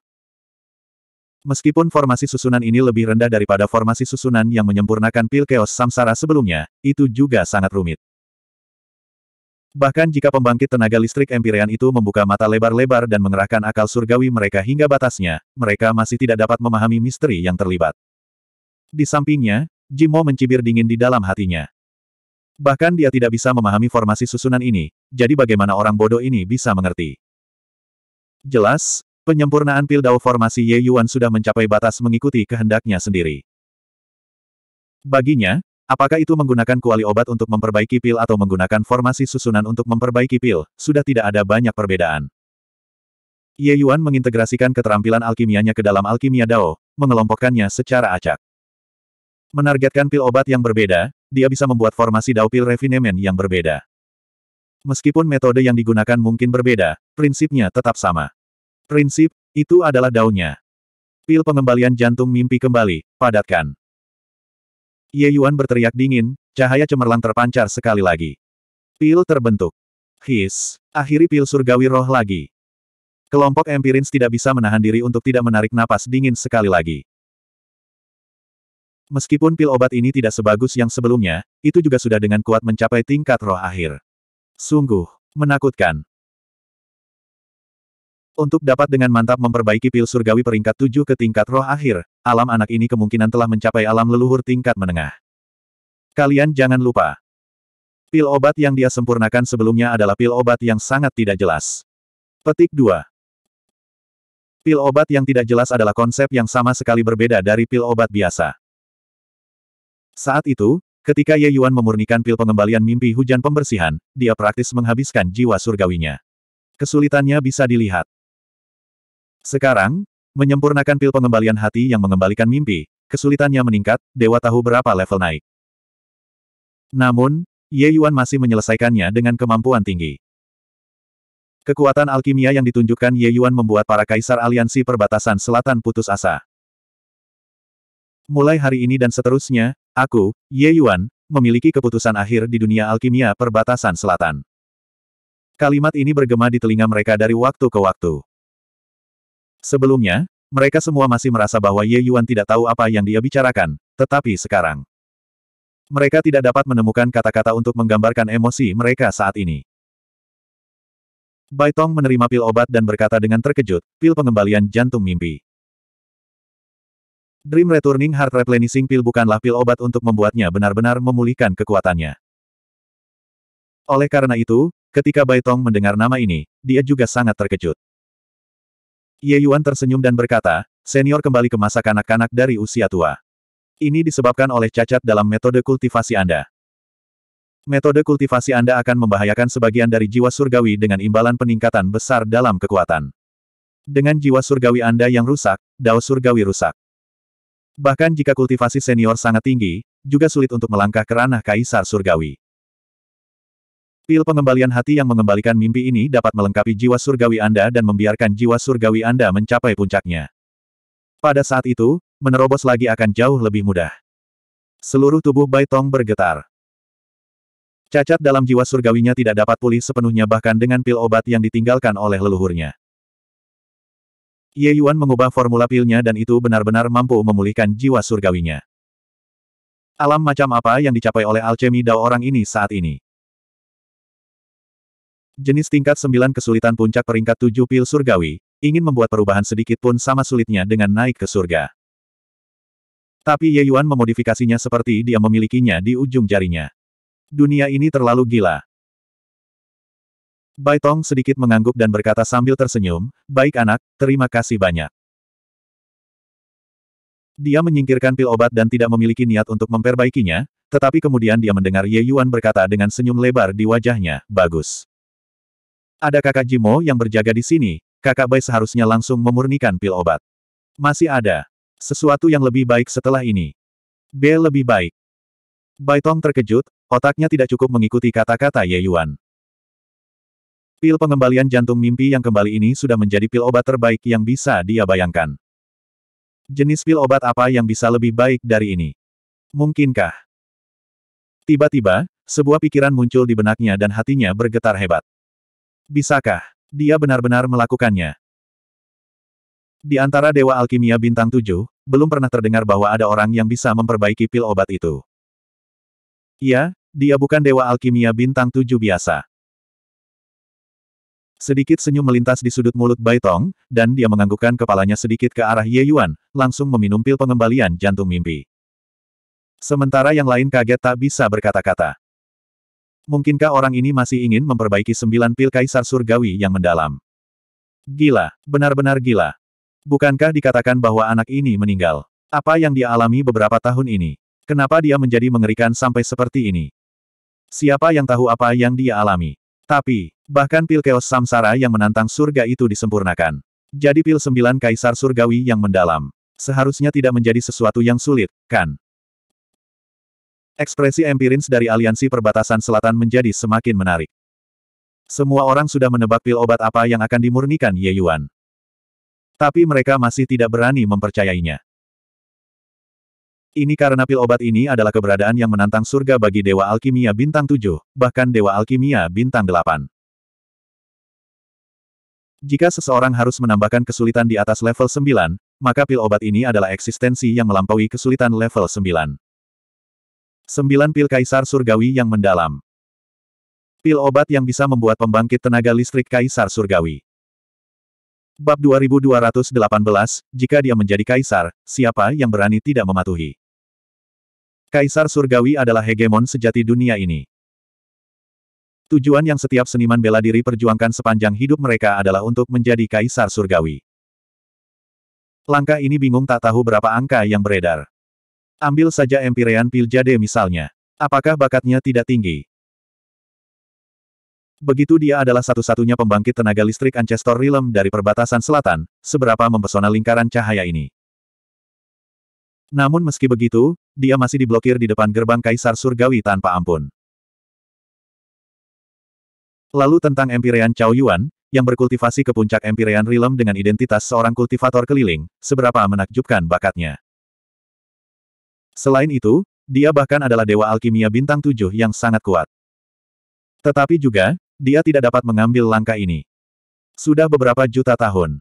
Meskipun formasi susunan ini lebih rendah daripada formasi susunan yang menyempurnakan pil keos samsara sebelumnya, itu juga sangat rumit. Bahkan jika pembangkit tenaga listrik Empyrean itu membuka mata lebar-lebar dan mengerahkan akal surgawi mereka hingga batasnya, mereka masih tidak dapat memahami misteri yang terlibat. Di sampingnya, Jimo mencibir dingin di dalam hatinya. Bahkan dia tidak bisa memahami formasi susunan ini, jadi bagaimana orang bodoh ini bisa mengerti? Jelas, penyempurnaan pil dao formasi Ye Yuan sudah mencapai batas mengikuti kehendaknya sendiri. Baginya, Apakah itu menggunakan kuali obat untuk memperbaiki pil atau menggunakan formasi susunan untuk memperbaiki pil, sudah tidak ada banyak perbedaan. Ye Yuan mengintegrasikan keterampilan alkimianya ke dalam alkimia Dao, mengelompokkannya secara acak. Menargetkan pil obat yang berbeda, dia bisa membuat formasi Dao pil refinement yang berbeda. Meskipun metode yang digunakan mungkin berbeda, prinsipnya tetap sama. Prinsip, itu adalah daunnya. Pil pengembalian jantung mimpi kembali, padatkan. Ye Yuan berteriak dingin, cahaya cemerlang terpancar sekali lagi. Pil terbentuk. His, akhiri pil surgawi roh lagi. Kelompok Empirins tidak bisa menahan diri untuk tidak menarik napas dingin sekali lagi. Meskipun pil obat ini tidak sebagus yang sebelumnya, itu juga sudah dengan kuat mencapai tingkat roh akhir. Sungguh, menakutkan. Untuk dapat dengan mantap memperbaiki pil surgawi peringkat tujuh ke tingkat roh akhir, alam anak ini kemungkinan telah mencapai alam leluhur tingkat menengah. Kalian jangan lupa. Pil obat yang dia sempurnakan sebelumnya adalah pil obat yang sangat tidak jelas. Petik 2. Pil obat yang tidak jelas adalah konsep yang sama sekali berbeda dari pil obat biasa. Saat itu, Ketika Ye Yuan memurnikan pil pengembalian mimpi hujan pembersihan, dia praktis menghabiskan jiwa surgawinya. Kesulitannya bisa dilihat. Sekarang, menyempurnakan pil pengembalian hati yang mengembalikan mimpi, kesulitannya meningkat, dewa tahu berapa level naik. Namun, Ye Yuan masih menyelesaikannya dengan kemampuan tinggi. Kekuatan alkimia yang ditunjukkan Ye Yuan membuat para kaisar aliansi perbatasan selatan putus asa. Mulai hari ini dan seterusnya, aku, Ye Yuan, memiliki keputusan akhir di dunia alkimia perbatasan selatan. Kalimat ini bergema di telinga mereka dari waktu ke waktu. Sebelumnya, mereka semua masih merasa bahwa Ye Yuan tidak tahu apa yang dia bicarakan, tetapi sekarang. Mereka tidak dapat menemukan kata-kata untuk menggambarkan emosi mereka saat ini. Bai Tong menerima pil obat dan berkata dengan terkejut, pil pengembalian jantung mimpi. Dream Returning Heart Replenishing pil bukanlah pil obat untuk membuatnya benar-benar memulihkan kekuatannya. Oleh karena itu, ketika Bai Tong mendengar nama ini, dia juga sangat terkejut. Ye Yuan tersenyum dan berkata, senior kembali ke masa kanak-kanak dari usia tua. Ini disebabkan oleh cacat dalam metode kultivasi Anda. Metode kultivasi Anda akan membahayakan sebagian dari jiwa surgawi dengan imbalan peningkatan besar dalam kekuatan. Dengan jiwa surgawi Anda yang rusak, dao surgawi rusak. Bahkan jika kultivasi senior sangat tinggi, juga sulit untuk melangkah ke ranah kaisar surgawi. Pil pengembalian hati yang mengembalikan mimpi ini dapat melengkapi jiwa surgawi Anda dan membiarkan jiwa surgawi Anda mencapai puncaknya. Pada saat itu, menerobos lagi akan jauh lebih mudah. Seluruh tubuh Baitong bergetar. Cacat dalam jiwa surgawinya tidak dapat pulih sepenuhnya bahkan dengan pil obat yang ditinggalkan oleh leluhurnya. Ye Yuan mengubah formula pilnya dan itu benar-benar mampu memulihkan jiwa surgawinya. Alam macam apa yang dicapai oleh alchemy Dao orang ini saat ini? Jenis tingkat 9 kesulitan puncak peringkat 7 pil surgawi, ingin membuat perubahan sedikit pun sama sulitnya dengan naik ke surga. Tapi Ye Yuan memodifikasinya seperti dia memilikinya di ujung jarinya. Dunia ini terlalu gila. Bai Tong sedikit mengangguk dan berkata sambil tersenyum, baik anak, terima kasih banyak. Dia menyingkirkan pil obat dan tidak memiliki niat untuk memperbaikinya, tetapi kemudian dia mendengar Ye Yuan berkata dengan senyum lebar di wajahnya, bagus. Ada kakak Jimo yang berjaga di sini, kakak Bai seharusnya langsung memurnikan pil obat. Masih ada. Sesuatu yang lebih baik setelah ini. B lebih baik. Bai Tong terkejut, otaknya tidak cukup mengikuti kata-kata Ye Yuan. Pil pengembalian jantung mimpi yang kembali ini sudah menjadi pil obat terbaik yang bisa dia bayangkan. Jenis pil obat apa yang bisa lebih baik dari ini? Mungkinkah? Tiba-tiba, sebuah pikiran muncul di benaknya dan hatinya bergetar hebat. Bisakah dia benar-benar melakukannya? Di antara Dewa Alkimia Bintang 7, belum pernah terdengar bahwa ada orang yang bisa memperbaiki pil obat itu. Ya, dia bukan Dewa Alkimia Bintang 7 biasa. Sedikit senyum melintas di sudut mulut Baitong, dan dia menganggukkan kepalanya sedikit ke arah Ye Yuan, langsung meminum pil pengembalian jantung mimpi. Sementara yang lain kaget tak bisa berkata-kata. Mungkinkah orang ini masih ingin memperbaiki sembilan pil kaisar surgawi yang mendalam? Gila, benar-benar gila. Bukankah dikatakan bahwa anak ini meninggal? Apa yang dia alami beberapa tahun ini? Kenapa dia menjadi mengerikan sampai seperti ini? Siapa yang tahu apa yang dia alami? Tapi, bahkan pil keos samsara yang menantang surga itu disempurnakan. Jadi pil sembilan kaisar surgawi yang mendalam. Seharusnya tidak menjadi sesuatu yang sulit, kan? Ekspresi Empirins dari Aliansi Perbatasan Selatan menjadi semakin menarik. Semua orang sudah menebak pil obat apa yang akan dimurnikan Ye Yuan. Tapi mereka masih tidak berani mempercayainya. Ini karena pil obat ini adalah keberadaan yang menantang surga bagi Dewa Alkimia Bintang 7, bahkan Dewa Alkimia Bintang 8. Jika seseorang harus menambahkan kesulitan di atas level 9, maka pil obat ini adalah eksistensi yang melampaui kesulitan level 9. Sembilan pil kaisar surgawi yang mendalam. Pil obat yang bisa membuat pembangkit tenaga listrik kaisar surgawi. Bab 2218, jika dia menjadi kaisar, siapa yang berani tidak mematuhi? Kaisar surgawi adalah hegemon sejati dunia ini. Tujuan yang setiap seniman bela diri perjuangkan sepanjang hidup mereka adalah untuk menjadi kaisar surgawi. Langkah ini bingung tak tahu berapa angka yang beredar. Ambil saja Empyrean Piljade misalnya. Apakah bakatnya tidak tinggi? Begitu dia adalah satu-satunya pembangkit tenaga listrik Ancestor Realm dari perbatasan selatan, seberapa mempesona lingkaran cahaya ini. Namun meski begitu, dia masih diblokir di depan gerbang Kaisar Surgawi tanpa ampun. Lalu tentang Empyrean Chao Yuan, yang berkultivasi ke puncak Empyrean Realm dengan identitas seorang kultivator keliling, seberapa menakjubkan bakatnya. Selain itu, dia bahkan adalah dewa alkimia bintang tujuh yang sangat kuat. Tetapi juga, dia tidak dapat mengambil langkah ini. Sudah beberapa juta tahun.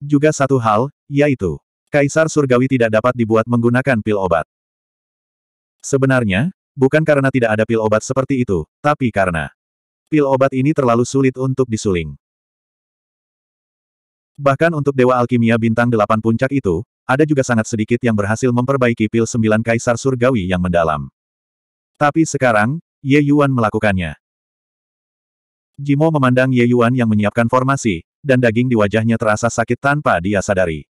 Juga satu hal, yaitu, Kaisar Surgawi tidak dapat dibuat menggunakan pil obat. Sebenarnya, bukan karena tidak ada pil obat seperti itu, tapi karena pil obat ini terlalu sulit untuk disuling. Bahkan untuk Dewa Alkimia Bintang Delapan Puncak itu, ada juga sangat sedikit yang berhasil memperbaiki pil sembilan kaisar surgawi yang mendalam. Tapi sekarang, Ye Yuan melakukannya. Jimo memandang Ye Yuan yang menyiapkan formasi, dan daging di wajahnya terasa sakit tanpa dia sadari.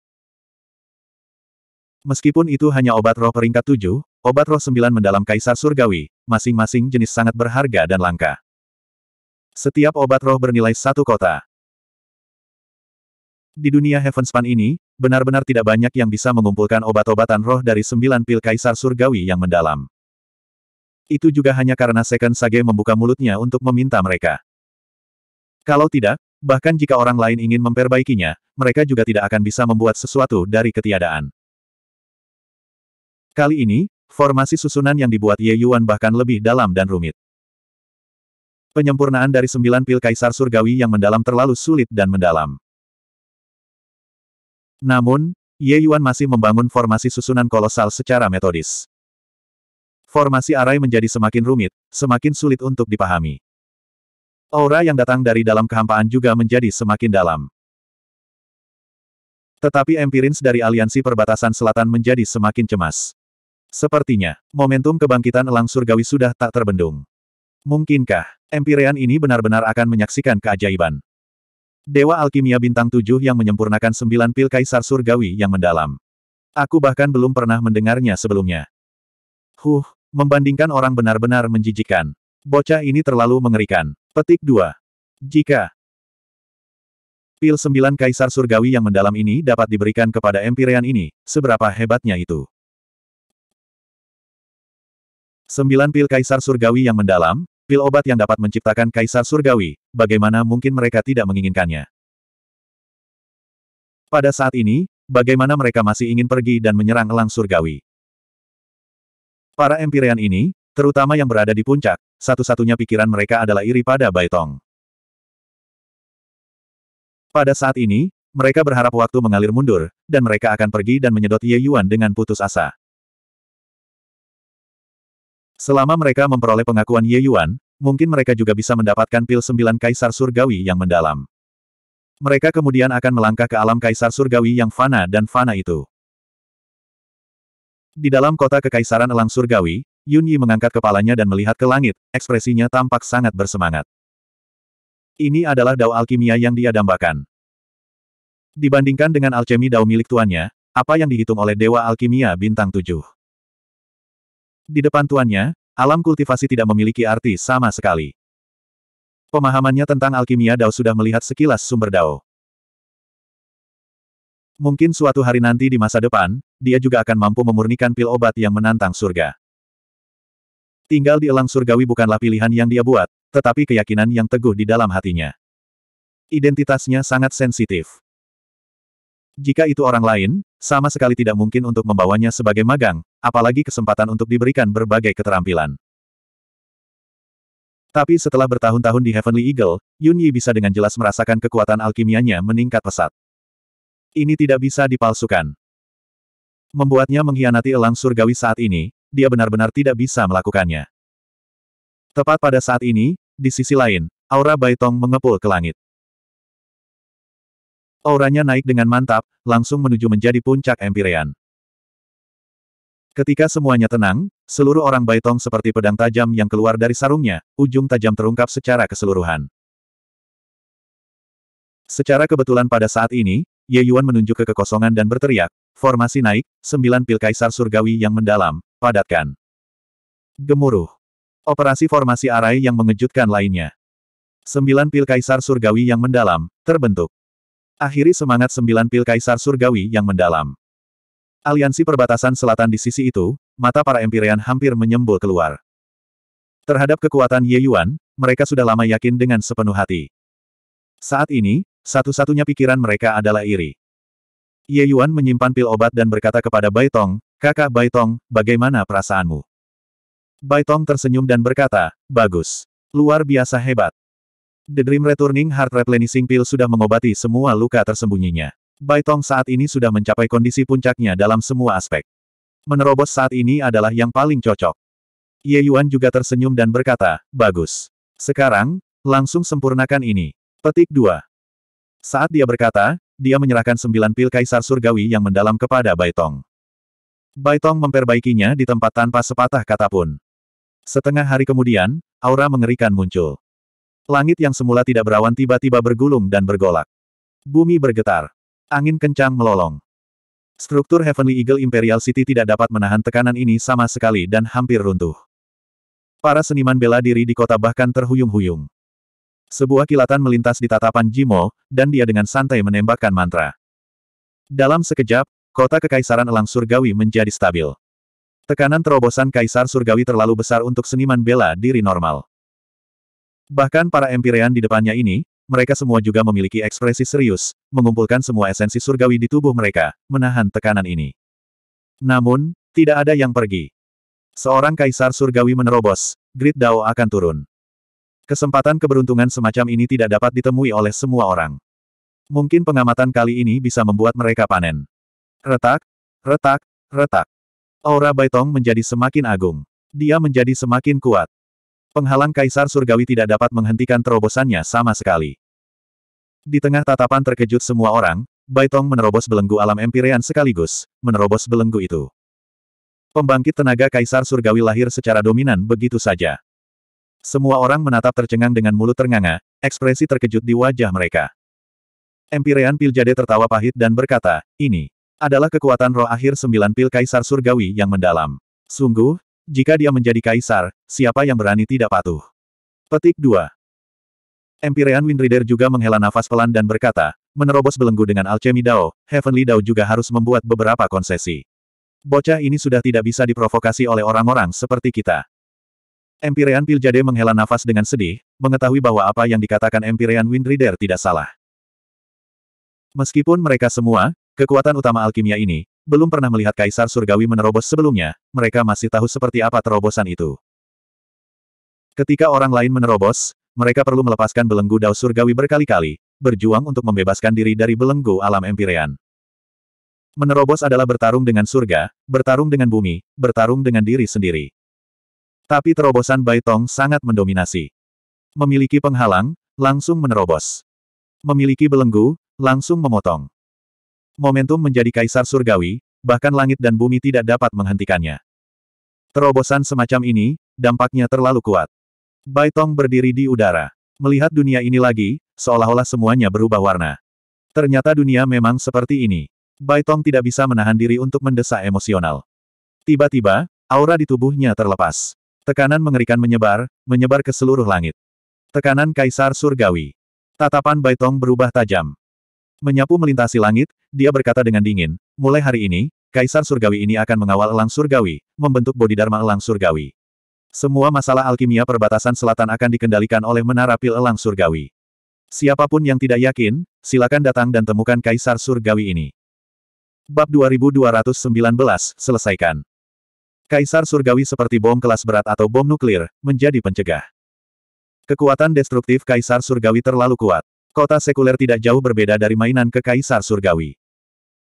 Meskipun itu hanya obat roh peringkat tujuh, obat roh sembilan mendalam kaisar surgawi, masing-masing jenis sangat berharga dan langka. Setiap obat roh bernilai satu kota. Di dunia Heavenspan ini, benar-benar tidak banyak yang bisa mengumpulkan obat-obatan roh dari sembilan pil kaisar surgawi yang mendalam. Itu juga hanya karena Second Sage membuka mulutnya untuk meminta mereka. Kalau tidak, bahkan jika orang lain ingin memperbaikinya, mereka juga tidak akan bisa membuat sesuatu dari ketiadaan. Kali ini, formasi susunan yang dibuat Ye Yuan bahkan lebih dalam dan rumit. Penyempurnaan dari sembilan pil kaisar surgawi yang mendalam terlalu sulit dan mendalam. Namun, Ye Yuan masih membangun formasi susunan kolosal secara metodis. Formasi arai menjadi semakin rumit, semakin sulit untuk dipahami. Aura yang datang dari dalam kehampaan juga menjadi semakin dalam. Tetapi empirins dari Aliansi Perbatasan Selatan menjadi semakin cemas. Sepertinya, momentum kebangkitan elang surgawi sudah tak terbendung. Mungkinkah, Empirean ini benar-benar akan menyaksikan keajaiban? Dewa Alkimia Bintang Tujuh yang menyempurnakan sembilan pil Kaisar Surgawi yang mendalam. Aku bahkan belum pernah mendengarnya sebelumnya. Huh, membandingkan orang benar-benar menjijikan. Bocah ini terlalu mengerikan. Petik 2. Jika pil sembilan kaisar surgawi yang mendalam ini dapat diberikan kepada Empyrean ini, seberapa hebatnya itu. Sembilan pil kaisar surgawi yang mendalam, Pil obat yang dapat menciptakan kaisar surgawi, bagaimana mungkin mereka tidak menginginkannya? Pada saat ini, bagaimana mereka masih ingin pergi dan menyerang elang surgawi? Para Empyrean ini, terutama yang berada di puncak, satu-satunya pikiran mereka adalah iri pada Baitong. Pada saat ini, mereka berharap waktu mengalir mundur, dan mereka akan pergi dan menyedot Ye Yuan dengan putus asa. Selama mereka memperoleh pengakuan Ye Yuan, mungkin mereka juga bisa mendapatkan pil sembilan kaisar surgawi yang mendalam. Mereka kemudian akan melangkah ke alam kaisar surgawi yang fana dan fana itu. Di dalam kota kekaisaran elang surgawi, Yun Yi mengangkat kepalanya dan melihat ke langit, ekspresinya tampak sangat bersemangat. Ini adalah dao alkimia yang dia dambakan. Dibandingkan dengan alkemi dao milik tuannya, apa yang dihitung oleh Dewa Alkimia Bintang 7? Di depan tuannya, alam kultivasi tidak memiliki arti sama sekali. Pemahamannya tentang alkimia Dao sudah melihat sekilas sumber Dao. Mungkin suatu hari nanti di masa depan, dia juga akan mampu memurnikan pil obat yang menantang surga. Tinggal di elang surgawi bukanlah pilihan yang dia buat, tetapi keyakinan yang teguh di dalam hatinya. Identitasnya sangat sensitif. Jika itu orang lain, sama sekali tidak mungkin untuk membawanya sebagai magang, apalagi kesempatan untuk diberikan berbagai keterampilan. Tapi setelah bertahun-tahun di Heavenly Eagle, Yun Yi bisa dengan jelas merasakan kekuatan alkimianya meningkat pesat. Ini tidak bisa dipalsukan. Membuatnya mengkhianati elang surgawi saat ini, dia benar-benar tidak bisa melakukannya. Tepat pada saat ini, di sisi lain, aura Baitong mengepul ke langit. Auranya naik dengan mantap, langsung menuju menjadi puncak Empyrean. Ketika semuanya tenang, seluruh orang Baitong seperti pedang tajam yang keluar dari sarungnya, ujung tajam terungkap secara keseluruhan. Secara kebetulan pada saat ini, Ye Yuan menunjuk ke kekosongan dan berteriak, formasi naik, sembilan pil kaisar surgawi yang mendalam, padatkan. Gemuruh. Operasi formasi arai yang mengejutkan lainnya. Sembilan pil kaisar surgawi yang mendalam, terbentuk. Akhiri semangat sembilan pil kaisar surgawi yang mendalam. Aliansi perbatasan selatan di sisi itu, mata para Empyrean hampir menyembul keluar. Terhadap kekuatan Ye Yuan, mereka sudah lama yakin dengan sepenuh hati. Saat ini, satu-satunya pikiran mereka adalah iri. Ye Yuan menyimpan pil obat dan berkata kepada Bai Tong, kakak Bai Tong, bagaimana perasaanmu? Bai Tong tersenyum dan berkata, bagus. Luar biasa hebat. The Dream Returning Heart Replenishing Pill sudah mengobati semua luka tersembunyinya. Baitong saat ini sudah mencapai kondisi puncaknya dalam semua aspek. Menerobos saat ini adalah yang paling cocok. Ye Yuan juga tersenyum dan berkata, bagus. Sekarang, langsung sempurnakan ini. Petik 2. Saat dia berkata, dia menyerahkan sembilan pil kaisar surgawi yang mendalam kepada Baitong. Baitong memperbaikinya di tempat tanpa sepatah kata pun. Setengah hari kemudian, aura mengerikan muncul. Langit yang semula tidak berawan tiba-tiba bergulung dan bergolak. Bumi bergetar. Angin kencang melolong. Struktur Heavenly Eagle Imperial City tidak dapat menahan tekanan ini sama sekali dan hampir runtuh. Para seniman bela diri di kota bahkan terhuyung-huyung. Sebuah kilatan melintas di tatapan Jimo, dan dia dengan santai menembakkan mantra. Dalam sekejap, kota Kekaisaran Elang Surgawi menjadi stabil. Tekanan terobosan Kaisar Surgawi terlalu besar untuk seniman bela diri normal. Bahkan para Empirean di depannya ini, mereka semua juga memiliki ekspresi serius, mengumpulkan semua esensi surgawi di tubuh mereka, menahan tekanan ini. Namun, tidak ada yang pergi. Seorang kaisar surgawi menerobos, Grid Dao akan turun. Kesempatan keberuntungan semacam ini tidak dapat ditemui oleh semua orang. Mungkin pengamatan kali ini bisa membuat mereka panen. Retak, retak, retak. Aura Baitong menjadi semakin agung. Dia menjadi semakin kuat. Penghalang Kaisar Surgawi tidak dapat menghentikan terobosannya sama sekali. Di tengah tatapan terkejut semua orang, Baitong menerobos belenggu alam Empyrean sekaligus, menerobos belenggu itu. Pembangkit tenaga Kaisar Surgawi lahir secara dominan begitu saja. Semua orang menatap tercengang dengan mulut ternganga, ekspresi terkejut di wajah mereka. Empyrean Piljade tertawa pahit dan berkata, ini adalah kekuatan roh akhir sembilan pil Kaisar Surgawi yang mendalam. Sungguh, jika dia menjadi kaisar, siapa yang berani tidak patuh? Petik 2. Empirean Windrider juga menghela nafas pelan dan berkata, menerobos belenggu dengan alchemy Dao, Heavenly Dao juga harus membuat beberapa konsesi. Bocah ini sudah tidak bisa diprovokasi oleh orang-orang seperti kita. Empirean Piljade menghela nafas dengan sedih, mengetahui bahwa apa yang dikatakan Empirean Windrider tidak salah. Meskipun mereka semua, kekuatan utama alkimia ini, belum pernah melihat Kaisar Surgawi menerobos sebelumnya, mereka masih tahu seperti apa terobosan itu. Ketika orang lain menerobos, mereka perlu melepaskan belenggu Dao Surgawi berkali-kali, berjuang untuk membebaskan diri dari belenggu alam empirean. Menerobos adalah bertarung dengan surga, bertarung dengan bumi, bertarung dengan diri sendiri. Tapi terobosan Baitong sangat mendominasi. Memiliki penghalang, langsung menerobos. Memiliki belenggu, langsung memotong momentum menjadi kaisar surgawi, bahkan langit dan bumi tidak dapat menghentikannya. Terobosan semacam ini, dampaknya terlalu kuat. Baitong berdiri di udara. Melihat dunia ini lagi, seolah-olah semuanya berubah warna. Ternyata dunia memang seperti ini. Baitong tidak bisa menahan diri untuk mendesak emosional. Tiba-tiba, aura di tubuhnya terlepas. Tekanan mengerikan menyebar, menyebar ke seluruh langit. Tekanan Kaisar Surgawi. Tatapan Baitong berubah tajam. Menyapu melintasi langit, dia berkata dengan dingin, mulai hari ini, Kaisar Surgawi ini akan mengawal elang surgawi, membentuk bodhidharma elang surgawi. Semua masalah alkimia perbatasan selatan akan dikendalikan oleh menara pil elang surgawi. Siapapun yang tidak yakin, silakan datang dan temukan Kaisar Surgawi ini. Bab 2219, selesaikan. Kaisar Surgawi seperti bom kelas berat atau bom nuklir, menjadi pencegah. Kekuatan destruktif Kaisar Surgawi terlalu kuat. Kota sekuler tidak jauh berbeda dari mainan ke Kaisar Surgawi.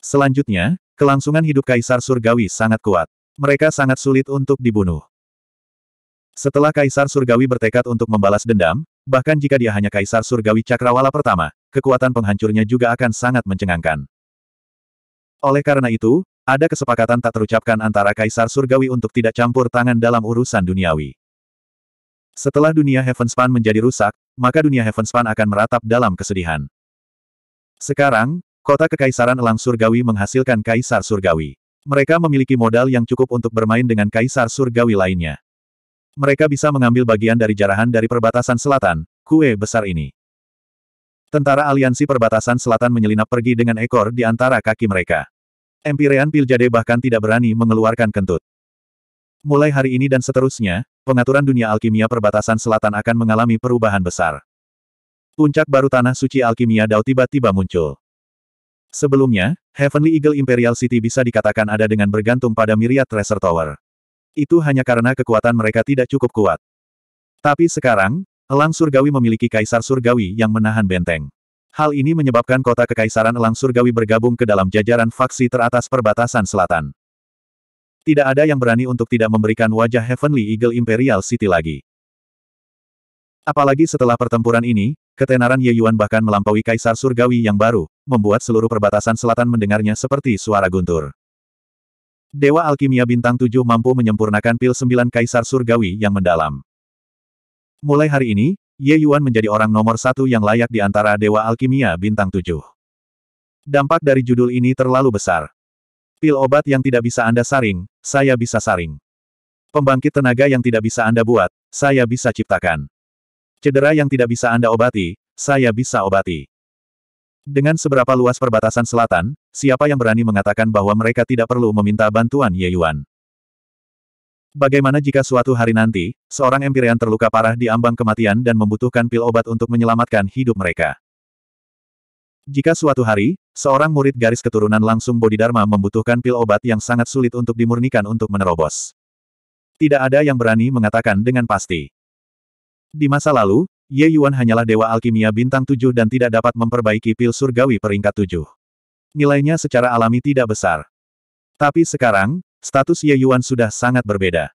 Selanjutnya, kelangsungan hidup Kaisar Surgawi sangat kuat. Mereka sangat sulit untuk dibunuh. Setelah Kaisar Surgawi bertekad untuk membalas dendam, bahkan jika dia hanya Kaisar Surgawi Cakrawala pertama, kekuatan penghancurnya juga akan sangat mencengangkan. Oleh karena itu, ada kesepakatan tak terucapkan antara Kaisar Surgawi untuk tidak campur tangan dalam urusan duniawi. Setelah dunia Heavenspan menjadi rusak, maka dunia Heavenspan akan meratap dalam kesedihan. Sekarang, kota Kekaisaran Elang Surgawi menghasilkan Kaisar Surgawi. Mereka memiliki modal yang cukup untuk bermain dengan Kaisar Surgawi lainnya. Mereka bisa mengambil bagian dari jarahan dari perbatasan selatan, kue besar ini. Tentara aliansi perbatasan selatan menyelinap pergi dengan ekor di antara kaki mereka. Empirean Piljade bahkan tidak berani mengeluarkan kentut. Mulai hari ini dan seterusnya, pengaturan dunia alkimia perbatasan selatan akan mengalami perubahan besar. Puncak baru tanah suci alkimia Dao tiba-tiba muncul. Sebelumnya, Heavenly Eagle Imperial City bisa dikatakan ada dengan bergantung pada Myriad Treasure Tower. Itu hanya karena kekuatan mereka tidak cukup kuat. Tapi sekarang, Elang Surgawi memiliki Kaisar Surgawi yang menahan benteng. Hal ini menyebabkan kota Kekaisaran Elang Surgawi bergabung ke dalam jajaran faksi teratas perbatasan selatan. Tidak ada yang berani untuk tidak memberikan wajah Heavenly Eagle Imperial City lagi. Apalagi setelah pertempuran ini, ketenaran Ye Yuan bahkan melampaui Kaisar Surgawi yang baru, membuat seluruh perbatasan selatan mendengarnya seperti suara guntur. Dewa Alkimia Bintang 7 mampu menyempurnakan pil 9 Kaisar Surgawi yang mendalam. Mulai hari ini, Ye Yuan menjadi orang nomor satu yang layak di antara Dewa Alkimia Bintang 7. Dampak dari judul ini terlalu besar. Pil obat yang tidak bisa Anda saring, saya bisa saring. Pembangkit tenaga yang tidak bisa Anda buat, saya bisa ciptakan. Cedera yang tidak bisa Anda obati, saya bisa obati. Dengan seberapa luas perbatasan selatan, siapa yang berani mengatakan bahwa mereka tidak perlu meminta bantuan Ye Yuan? Bagaimana jika suatu hari nanti, seorang empirian terluka parah di ambang kematian dan membutuhkan pil obat untuk menyelamatkan hidup mereka? Jika suatu hari, seorang murid garis keturunan langsung Bodhidharma membutuhkan pil obat yang sangat sulit untuk dimurnikan untuk menerobos. Tidak ada yang berani mengatakan dengan pasti. Di masa lalu, Ye Yuan hanyalah dewa alkimia bintang tujuh dan tidak dapat memperbaiki pil surgawi peringkat tujuh. Nilainya secara alami tidak besar. Tapi sekarang, status Ye Yuan sudah sangat berbeda.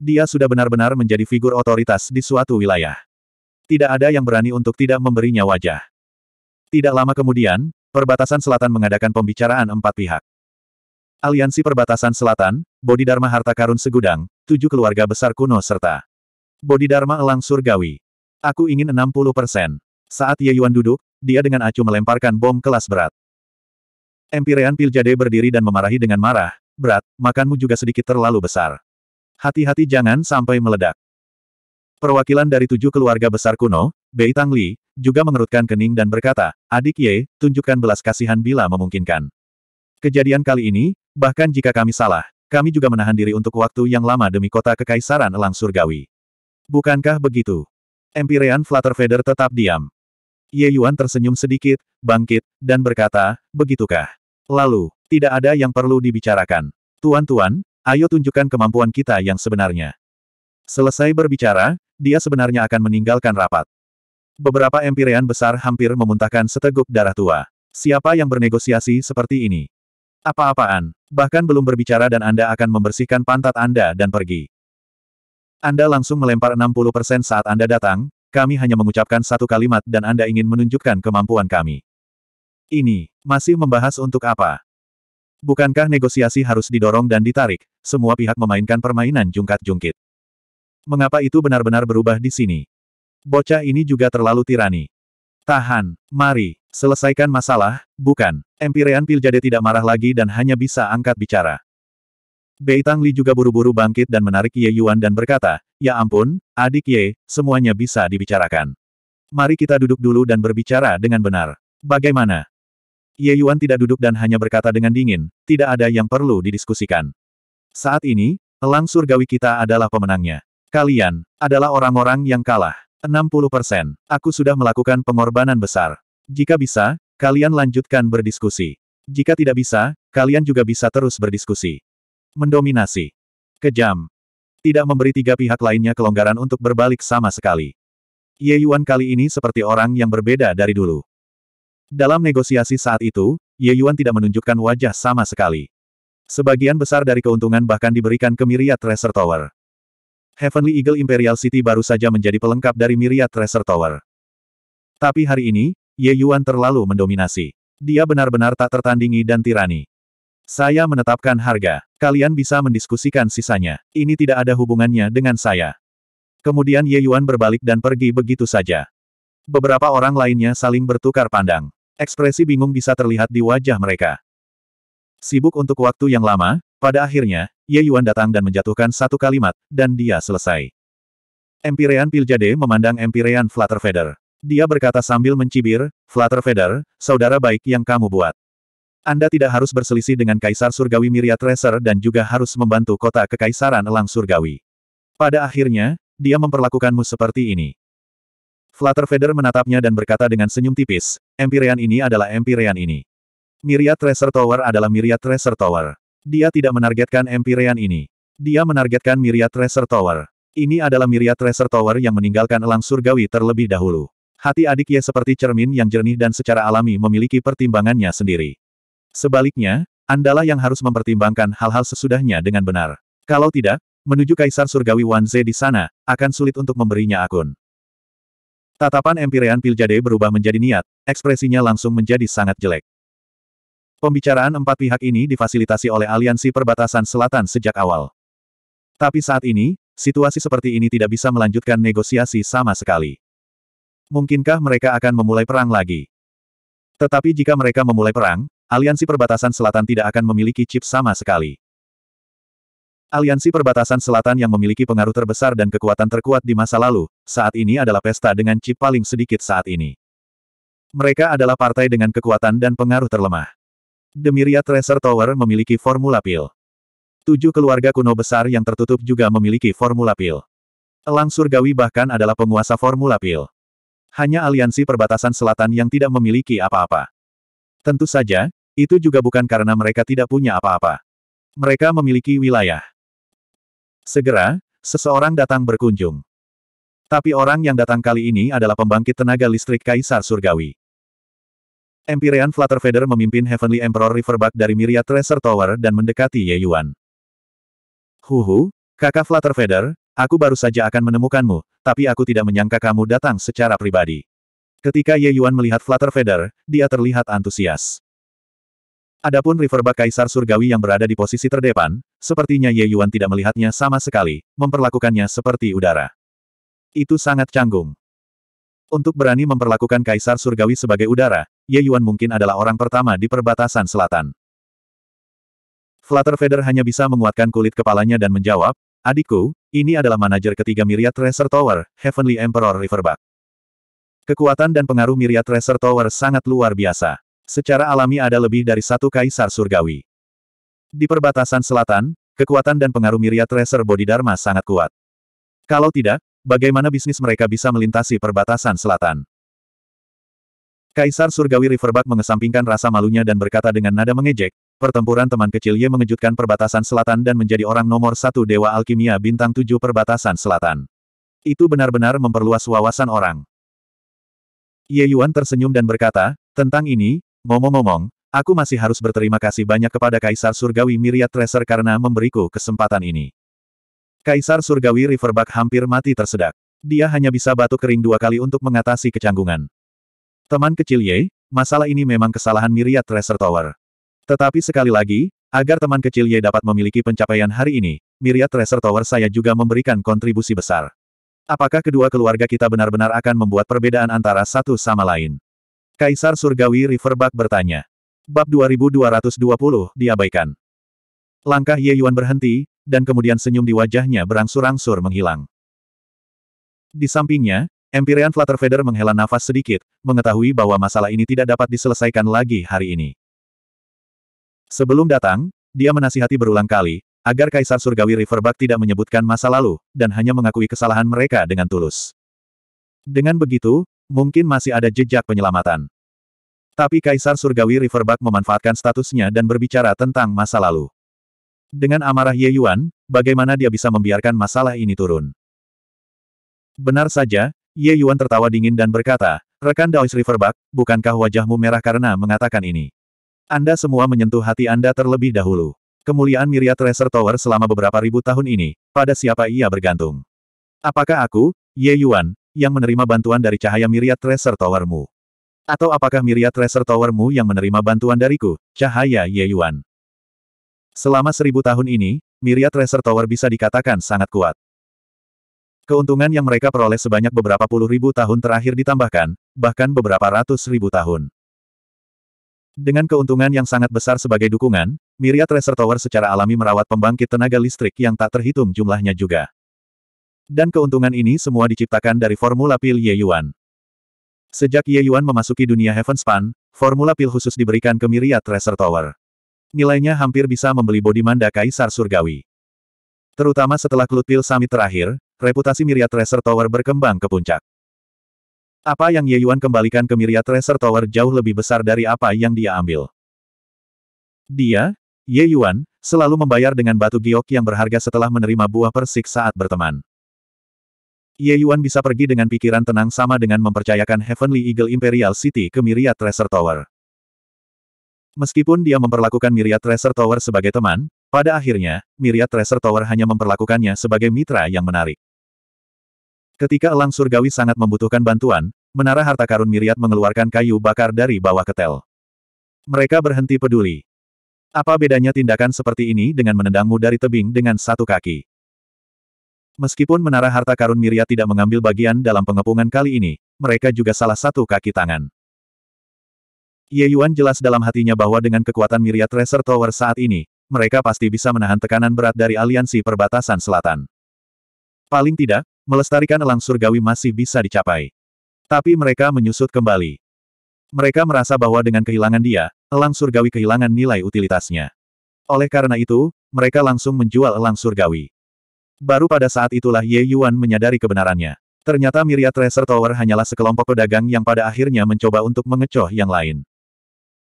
Dia sudah benar-benar menjadi figur otoritas di suatu wilayah. Tidak ada yang berani untuk tidak memberinya wajah. Tidak lama kemudian, Perbatasan Selatan mengadakan pembicaraan empat pihak. Aliansi Perbatasan Selatan, Bodhidharma Harta Karun Segudang, tujuh keluarga besar kuno serta Bodhidharma Elang Surgawi. Aku ingin 60 persen. Saat Ye Yuan duduk, dia dengan acuh melemparkan bom kelas berat. Empirean Piljade berdiri dan memarahi dengan marah, berat, makanmu juga sedikit terlalu besar. Hati-hati jangan sampai meledak. Perwakilan dari tujuh keluarga besar kuno, Bei Tang Li, juga mengerutkan kening dan berkata, Adik Ye, tunjukkan belas kasihan bila memungkinkan. Kejadian kali ini, bahkan jika kami salah, kami juga menahan diri untuk waktu yang lama demi kota kekaisaran Elang Surgawi. Bukankah begitu? Empirean Flutterfeder tetap diam. Ye Yuan tersenyum sedikit, bangkit, dan berkata, Begitukah? Lalu, tidak ada yang perlu dibicarakan. Tuan-tuan, ayo tunjukkan kemampuan kita yang sebenarnya. Selesai berbicara, dia sebenarnya akan meninggalkan rapat. Beberapa empirian besar hampir memuntahkan seteguk darah tua. Siapa yang bernegosiasi seperti ini? Apa-apaan? Bahkan belum berbicara dan Anda akan membersihkan pantat Anda dan pergi. Anda langsung melempar 60% saat Anda datang, kami hanya mengucapkan satu kalimat dan Anda ingin menunjukkan kemampuan kami. Ini, masih membahas untuk apa? Bukankah negosiasi harus didorong dan ditarik, semua pihak memainkan permainan jungkat-jungkit? Mengapa itu benar-benar berubah di sini? bocah ini juga terlalu tirani. Tahan, mari, selesaikan masalah, bukan. Empirean Piljade tidak marah lagi dan hanya bisa angkat bicara. Bei Tangli juga buru-buru bangkit dan menarik Ye Yuan dan berkata, Ya ampun, adik Ye, semuanya bisa dibicarakan. Mari kita duduk dulu dan berbicara dengan benar. Bagaimana? Ye Yuan tidak duduk dan hanya berkata dengan dingin, tidak ada yang perlu didiskusikan. Saat ini, elang surgawi kita adalah pemenangnya. Kalian, adalah orang-orang yang kalah. 60%. persen. Aku sudah melakukan pengorbanan besar. Jika bisa, kalian lanjutkan berdiskusi. Jika tidak bisa, kalian juga bisa terus berdiskusi. Mendominasi. Kejam. Tidak memberi tiga pihak lainnya kelonggaran untuk berbalik sama sekali. Ye Yuan kali ini seperti orang yang berbeda dari dulu. Dalam negosiasi saat itu, Ye Yuan tidak menunjukkan wajah sama sekali. Sebagian besar dari keuntungan bahkan diberikan ke Myriad Tracer Tower. Heavenly Eagle Imperial City baru saja menjadi pelengkap dari Myriad Treasure Tower. Tapi hari ini, Ye Yuan terlalu mendominasi. Dia benar-benar tak tertandingi dan tirani. Saya menetapkan harga. Kalian bisa mendiskusikan sisanya. Ini tidak ada hubungannya dengan saya. Kemudian Ye Yuan berbalik dan pergi begitu saja. Beberapa orang lainnya saling bertukar pandang. Ekspresi bingung bisa terlihat di wajah mereka. Sibuk untuk waktu yang lama, pada akhirnya, Ye Yuan datang dan menjatuhkan satu kalimat, dan dia selesai. Empyrean Piljade memandang Empyrean Empirean Feather. Dia berkata sambil mencibir, Feather, saudara baik yang kamu buat. Anda tidak harus berselisih dengan Kaisar Surgawi Miria Tracer dan juga harus membantu kota Kekaisaran Elang Surgawi. Pada akhirnya, dia memperlakukanmu seperti ini. Feather menatapnya dan berkata dengan senyum tipis, Empyrean ini adalah Empyrean ini. Miria Tracer Tower adalah Miria Tracer Tower. Dia tidak menargetkan Empyrean ini. Dia menargetkan Myriad Treasure Tower. Ini adalah Myriad Treasure Tower yang meninggalkan elang surgawi terlebih dahulu. Hati adik Ye seperti cermin yang jernih dan secara alami memiliki pertimbangannya sendiri. Sebaliknya, Andalah yang harus mempertimbangkan hal-hal sesudahnya dengan benar. Kalau tidak, menuju Kaisar Surgawi Wanze di sana, akan sulit untuk memberinya akun. Tatapan Empirean Piljade berubah menjadi niat, ekspresinya langsung menjadi sangat jelek. Pembicaraan empat pihak ini difasilitasi oleh Aliansi Perbatasan Selatan sejak awal. Tapi saat ini, situasi seperti ini tidak bisa melanjutkan negosiasi sama sekali. Mungkinkah mereka akan memulai perang lagi? Tetapi jika mereka memulai perang, Aliansi Perbatasan Selatan tidak akan memiliki chip sama sekali. Aliansi Perbatasan Selatan yang memiliki pengaruh terbesar dan kekuatan terkuat di masa lalu, saat ini adalah pesta dengan chip paling sedikit saat ini. Mereka adalah partai dengan kekuatan dan pengaruh terlemah. Demiria Treasure Tower memiliki formula pil. Tujuh keluarga kuno besar yang tertutup juga memiliki formula pil. Elang Surgawi bahkan adalah penguasa formula pil. Hanya aliansi perbatasan selatan yang tidak memiliki apa-apa. Tentu saja, itu juga bukan karena mereka tidak punya apa-apa. Mereka memiliki wilayah. Segera, seseorang datang berkunjung. Tapi orang yang datang kali ini adalah pembangkit tenaga listrik Kaisar Surgawi. Empyrean Feather memimpin Heavenly Emperor Riverbuck dari Myriad Treasure Tower dan mendekati Ye Yuan. Huhu, kakak Feather, aku baru saja akan menemukanmu, tapi aku tidak menyangka kamu datang secara pribadi. Ketika Ye Yuan melihat Feather, dia terlihat antusias. Adapun Riverbuck Kaisar Surgawi yang berada di posisi terdepan, sepertinya Ye Yuan tidak melihatnya sama sekali, memperlakukannya seperti udara. Itu sangat canggung. Untuk berani memperlakukan Kaisar Surgawi sebagai udara, Ye Yuan mungkin adalah orang pertama di perbatasan selatan. Flutter Feather hanya bisa menguatkan kulit kepalanya dan menjawab, Adikku, ini adalah manajer ketiga Myriad Treasure Tower, Heavenly Emperor Riverback. Kekuatan dan pengaruh Myriad Treasure Tower sangat luar biasa. Secara alami ada lebih dari satu kaisar surgawi. Di perbatasan selatan, kekuatan dan pengaruh Myriad Treasure Bodhidharma sangat kuat. Kalau tidak, bagaimana bisnis mereka bisa melintasi perbatasan selatan? Kaisar Surgawi Riverback mengesampingkan rasa malunya dan berkata dengan nada mengejek, pertempuran teman kecil Ye mengejutkan perbatasan selatan dan menjadi orang nomor satu Dewa Alkimia Bintang 7 perbatasan selatan. Itu benar-benar memperluas wawasan orang. Ye Yuan tersenyum dan berkata, tentang ini, ngomong-ngomong, aku masih harus berterima kasih banyak kepada Kaisar Surgawi Miriat Tracer karena memberiku kesempatan ini. Kaisar Surgawi Riverback hampir mati tersedak. Dia hanya bisa batuk kering dua kali untuk mengatasi kecanggungan. Teman kecil Ye, masalah ini memang kesalahan Myriad Treasure Tower. Tetapi sekali lagi, agar teman kecil Ye dapat memiliki pencapaian hari ini, Myriad Treasure Tower saya juga memberikan kontribusi besar. Apakah kedua keluarga kita benar-benar akan membuat perbedaan antara satu sama lain? Kaisar Surgawi Riverbuck bertanya. Bab 2220 diabaikan. Langkah Ye Yuan berhenti, dan kemudian senyum di wajahnya berangsur-angsur menghilang. Di sampingnya, Empyrean Feather menghela nafas sedikit, mengetahui bahwa masalah ini tidak dapat diselesaikan lagi hari ini. Sebelum datang, dia menasihati berulang kali, agar Kaisar Surgawi Riverback tidak menyebutkan masa lalu, dan hanya mengakui kesalahan mereka dengan tulus. Dengan begitu, mungkin masih ada jejak penyelamatan. Tapi Kaisar Surgawi Riverback memanfaatkan statusnya dan berbicara tentang masa lalu. Dengan amarah Ye Yuan, bagaimana dia bisa membiarkan masalah ini turun? Benar saja, Ye Yuan tertawa dingin dan berkata, Rekan Daois Riverback, bukankah wajahmu merah karena mengatakan ini? Anda semua menyentuh hati Anda terlebih dahulu. Kemuliaan Miria Treasure Tower selama beberapa ribu tahun ini, pada siapa ia bergantung? Apakah aku, Ye Yuan, yang menerima bantuan dari cahaya Miria Treasure Towermu? Atau apakah Miria Treasure Towermu yang menerima bantuan dariku, cahaya Ye Yuan? Selama seribu tahun ini, Miria Treasure Tower bisa dikatakan sangat kuat. Keuntungan yang mereka peroleh sebanyak beberapa puluh ribu tahun terakhir ditambahkan, bahkan beberapa ratus ribu tahun. Dengan keuntungan yang sangat besar sebagai dukungan, Myriad Tracer Tower secara alami merawat pembangkit tenaga listrik yang tak terhitung jumlahnya juga. Dan keuntungan ini semua diciptakan dari formula pil Ye Yuan. Sejak Ye Yuan memasuki dunia Heavenspan, formula pil khusus diberikan ke Myriad Tracer Tower. Nilainya hampir bisa membeli bodi manda Kaisar Surgawi. Terutama setelah klut Pil Samit terakhir, reputasi Myriad Tracer Tower berkembang ke puncak. Apa yang Ye Yuan kembalikan ke Myriad Tracer Tower jauh lebih besar dari apa yang dia ambil. Dia, Ye Yuan, selalu membayar dengan batu giok yang berharga setelah menerima buah persik saat berteman. Ye Yuan bisa pergi dengan pikiran tenang sama dengan mempercayakan Heavenly Eagle Imperial City ke Myriad Tracer Tower. Meskipun dia memperlakukan Myriad Tracer Tower sebagai teman, pada akhirnya, Myriad Tracer Tower hanya memperlakukannya sebagai mitra yang menarik. Ketika elang surgawi sangat membutuhkan bantuan, menara harta karun miriat mengeluarkan kayu bakar dari bawah ketel. Mereka berhenti peduli. Apa bedanya tindakan seperti ini dengan menendangmu dari tebing dengan satu kaki? Meskipun menara harta karun miriat tidak mengambil bagian dalam pengepungan kali ini, mereka juga salah satu kaki tangan. Ye Yuan jelas dalam hatinya bahwa dengan kekuatan miriat Tracer Tower saat ini, mereka pasti bisa menahan tekanan berat dari aliansi perbatasan selatan. Paling tidak, melestarikan elang surgawi masih bisa dicapai. Tapi mereka menyusut kembali. Mereka merasa bahwa dengan kehilangan dia, elang surgawi kehilangan nilai utilitasnya. Oleh karena itu, mereka langsung menjual elang surgawi. Baru pada saat itulah Ye Yuan menyadari kebenarannya. Ternyata Myriad Treasure Tower hanyalah sekelompok pedagang yang pada akhirnya mencoba untuk mengecoh yang lain.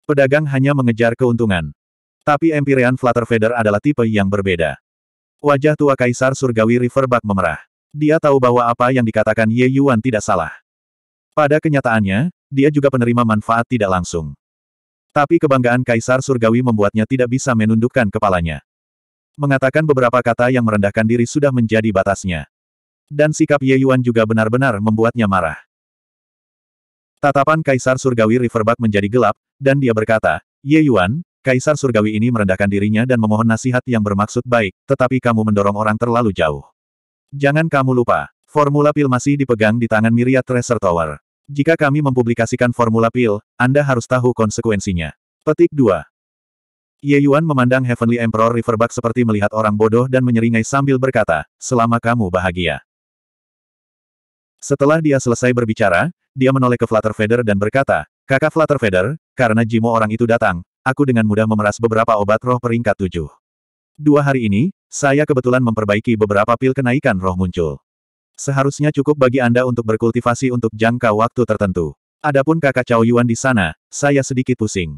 Pedagang hanya mengejar keuntungan. Tapi Empyrean Flutter Feather adalah tipe yang berbeda. Wajah tua Kaisar Surgawi Riverback memerah. Dia tahu bahwa apa yang dikatakan Ye Yuan tidak salah. Pada kenyataannya, dia juga penerima manfaat tidak langsung. Tapi kebanggaan Kaisar Surgawi membuatnya tidak bisa menundukkan kepalanya. Mengatakan beberapa kata yang merendahkan diri sudah menjadi batasnya. Dan sikap Ye Yuan juga benar-benar membuatnya marah. Tatapan Kaisar Surgawi Riverback menjadi gelap, dan dia berkata, Ye Yuan, Kaisar Surgawi ini merendahkan dirinya dan memohon nasihat yang bermaksud baik, tetapi kamu mendorong orang terlalu jauh. Jangan kamu lupa, formula pil masih dipegang di tangan Miria Treasure Tower. Jika kami mempublikasikan formula pil, Anda harus tahu konsekuensinya. Petik 2. Ye Yuan memandang Heavenly Emperor Riverback seperti melihat orang bodoh dan menyeringai sambil berkata, selama kamu bahagia. Setelah dia selesai berbicara, dia menoleh ke Flutter Feather dan berkata, Kakak Flutter Feather, karena Jimo orang itu datang, aku dengan mudah memeras beberapa obat roh peringkat tujuh. Dua hari ini, saya kebetulan memperbaiki beberapa pil kenaikan roh muncul. Seharusnya cukup bagi Anda untuk berkultivasi untuk jangka waktu tertentu. Adapun kakak Cao Yuan di sana, saya sedikit pusing.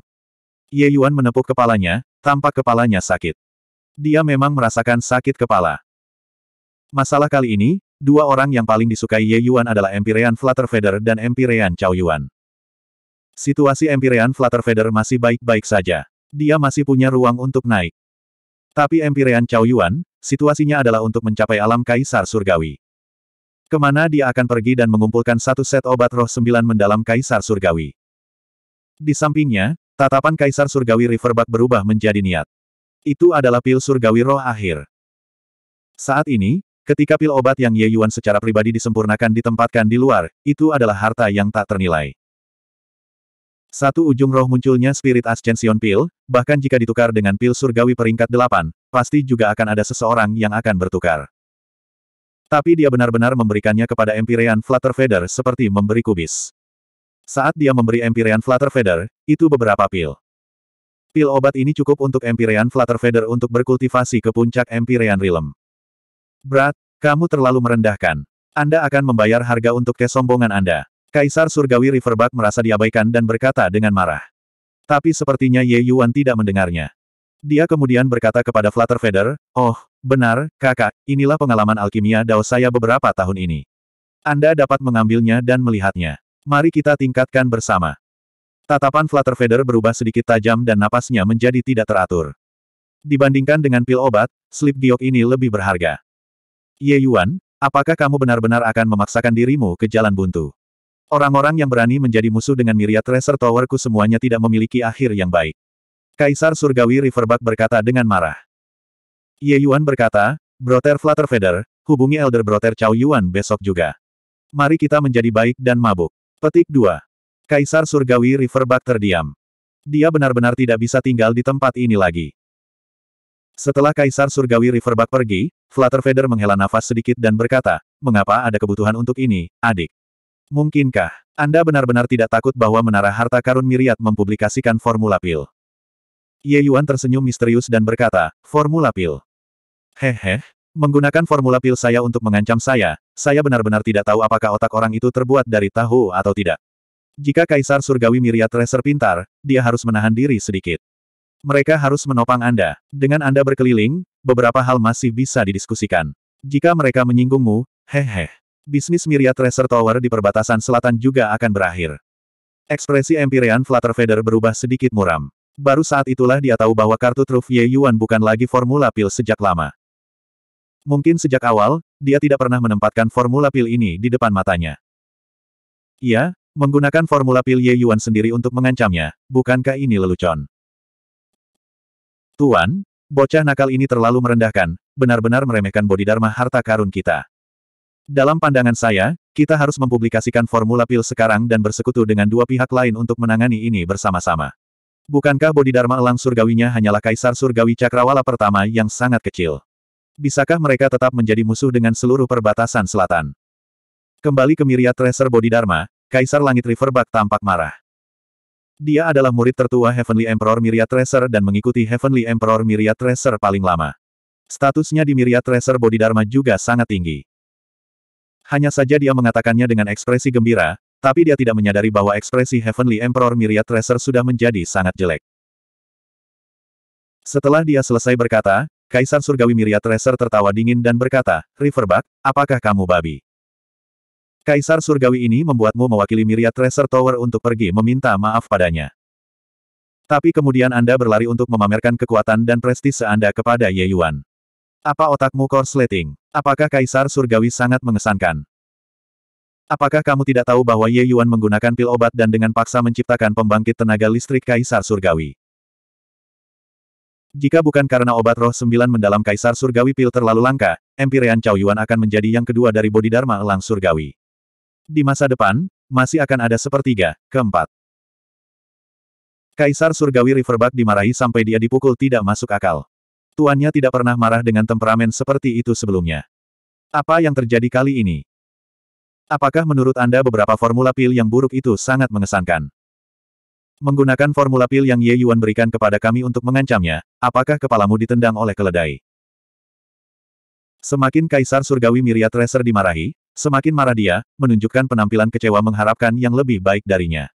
Ye Yuan menepuk kepalanya, tampak kepalanya sakit. Dia memang merasakan sakit kepala. Masalah kali ini, dua orang yang paling disukai Ye Yuan adalah Empyrean Flutterfeather dan Empyrean Cao Yuan. Situasi Empyrean Flutterfeather masih baik-baik saja. Dia masih punya ruang untuk naik. Tapi Empirean Cao Yuan, situasinya adalah untuk mencapai alam kaisar surgawi. Kemana dia akan pergi dan mengumpulkan satu set obat roh sembilan mendalam kaisar surgawi. Di sampingnya, tatapan kaisar surgawi Riverback berubah menjadi niat. Itu adalah pil surgawi roh akhir. Saat ini, ketika pil obat yang Ye Yuan secara pribadi disempurnakan ditempatkan di luar, itu adalah harta yang tak ternilai. Satu ujung roh munculnya Spirit Ascension Pill, bahkan jika ditukar dengan pil surgawi peringkat delapan, pasti juga akan ada seseorang yang akan bertukar. Tapi dia benar-benar memberikannya kepada Empyrean Flutter Feather seperti memberi kubis. Saat dia memberi Empyrean Flutter Feather, itu beberapa pil. Pil obat ini cukup untuk Empyrean Flutter Feather untuk berkultivasi ke puncak Empyrean Realm. Brat, kamu terlalu merendahkan. Anda akan membayar harga untuk kesombongan Anda. Kaisar Surgawi Riverbat merasa diabaikan dan berkata dengan marah. Tapi sepertinya Ye Yuan tidak mendengarnya. Dia kemudian berkata kepada Flutter Feather, Oh, benar, kakak, inilah pengalaman alkimia Dao saya beberapa tahun ini. Anda dapat mengambilnya dan melihatnya. Mari kita tingkatkan bersama. Tatapan Flutter Feather berubah sedikit tajam dan napasnya menjadi tidak teratur. Dibandingkan dengan pil obat, slip giok ini lebih berharga. Ye Yuan, apakah kamu benar-benar akan memaksakan dirimu ke jalan buntu? Orang-orang yang berani menjadi musuh dengan Myriad Tracer Towerku semuanya tidak memiliki akhir yang baik. Kaisar Surgawi Riverback berkata dengan marah. Ye Yuan berkata, Brother Flutterfeeder, hubungi Elder Brother Chao Yuan besok juga. Mari kita menjadi baik dan mabuk. Petik 2. Kaisar Surgawi Riverback terdiam. Dia benar-benar tidak bisa tinggal di tempat ini lagi. Setelah Kaisar Surgawi Riverback pergi, Flutterfeeder menghela nafas sedikit dan berkata, Mengapa ada kebutuhan untuk ini, adik? Mungkinkah Anda benar-benar tidak takut bahwa menara harta karun miriat mempublikasikan formula pil? Ye Yuan tersenyum misterius dan berkata, formula pil. Hehe, menggunakan formula pil saya untuk mengancam saya, saya benar-benar tidak tahu apakah otak orang itu terbuat dari tahu atau tidak. Jika Kaisar Surgawi Miriat reser pintar, dia harus menahan diri sedikit. Mereka harus menopang Anda. Dengan Anda berkeliling, beberapa hal masih bisa didiskusikan. Jika mereka menyinggungmu, hehe bisnis Myriad Treasure Tower di perbatasan selatan juga akan berakhir. Ekspresi Empyrean Feather berubah sedikit muram. Baru saat itulah dia tahu bahwa kartu truf Ye Yuan bukan lagi formula pil sejak lama. Mungkin sejak awal, dia tidak pernah menempatkan formula pil ini di depan matanya. Ia, menggunakan formula pil Ye Yuan sendiri untuk mengancamnya, bukankah ini lelucon? Tuan, bocah nakal ini terlalu merendahkan, benar-benar meremehkan bodi bodhidharma harta karun kita. Dalam pandangan saya, kita harus mempublikasikan formula pil sekarang dan bersekutu dengan dua pihak lain untuk menangani ini bersama-sama. Bukankah Bodhidharma elang surgawinya hanyalah kaisar surgawi cakrawala pertama yang sangat kecil? Bisakah mereka tetap menjadi musuh dengan seluruh perbatasan selatan? Kembali ke Miria Tracer Bodhidharma, Kaisar Langit Riverback tampak marah. Dia adalah murid tertua Heavenly Emperor Miria Tracer dan mengikuti Heavenly Emperor Miria Tracer paling lama. Statusnya di Miria Tracer Bodhidharma juga sangat tinggi. Hanya saja dia mengatakannya dengan ekspresi gembira, tapi dia tidak menyadari bahwa ekspresi Heavenly Emperor Myriad Tracer sudah menjadi sangat jelek. Setelah dia selesai berkata, Kaisar Surgawi Myriad Tracer tertawa dingin dan berkata, Riverback, apakah kamu babi? Kaisar Surgawi ini membuatmu mewakili Myriad Tracer Tower untuk pergi meminta maaf padanya. Tapi kemudian Anda berlari untuk memamerkan kekuatan dan prestise Anda kepada Ye Yuan. Apa otakmu korsleting? Apakah Kaisar Surgawi sangat mengesankan? Apakah kamu tidak tahu bahwa Ye Yuan menggunakan pil obat dan dengan paksa menciptakan pembangkit tenaga listrik Kaisar Surgawi? Jika bukan karena obat roh sembilan mendalam Kaisar Surgawi pil terlalu langka, Empyrean Chao Yuan akan menjadi yang kedua dari Bodhidharma Elang Surgawi. Di masa depan, masih akan ada sepertiga, keempat. Kaisar Surgawi Riverback dimarahi sampai dia dipukul tidak masuk akal tuannya tidak pernah marah dengan temperamen seperti itu sebelumnya. Apa yang terjadi kali ini? Apakah menurut Anda beberapa formula pil yang buruk itu sangat mengesankan? Menggunakan formula pil yang Ye Yuan berikan kepada kami untuk mengancamnya, apakah kepalamu ditendang oleh keledai? Semakin Kaisar Surgawi Miria Reser dimarahi, semakin marah dia, menunjukkan penampilan kecewa mengharapkan yang lebih baik darinya.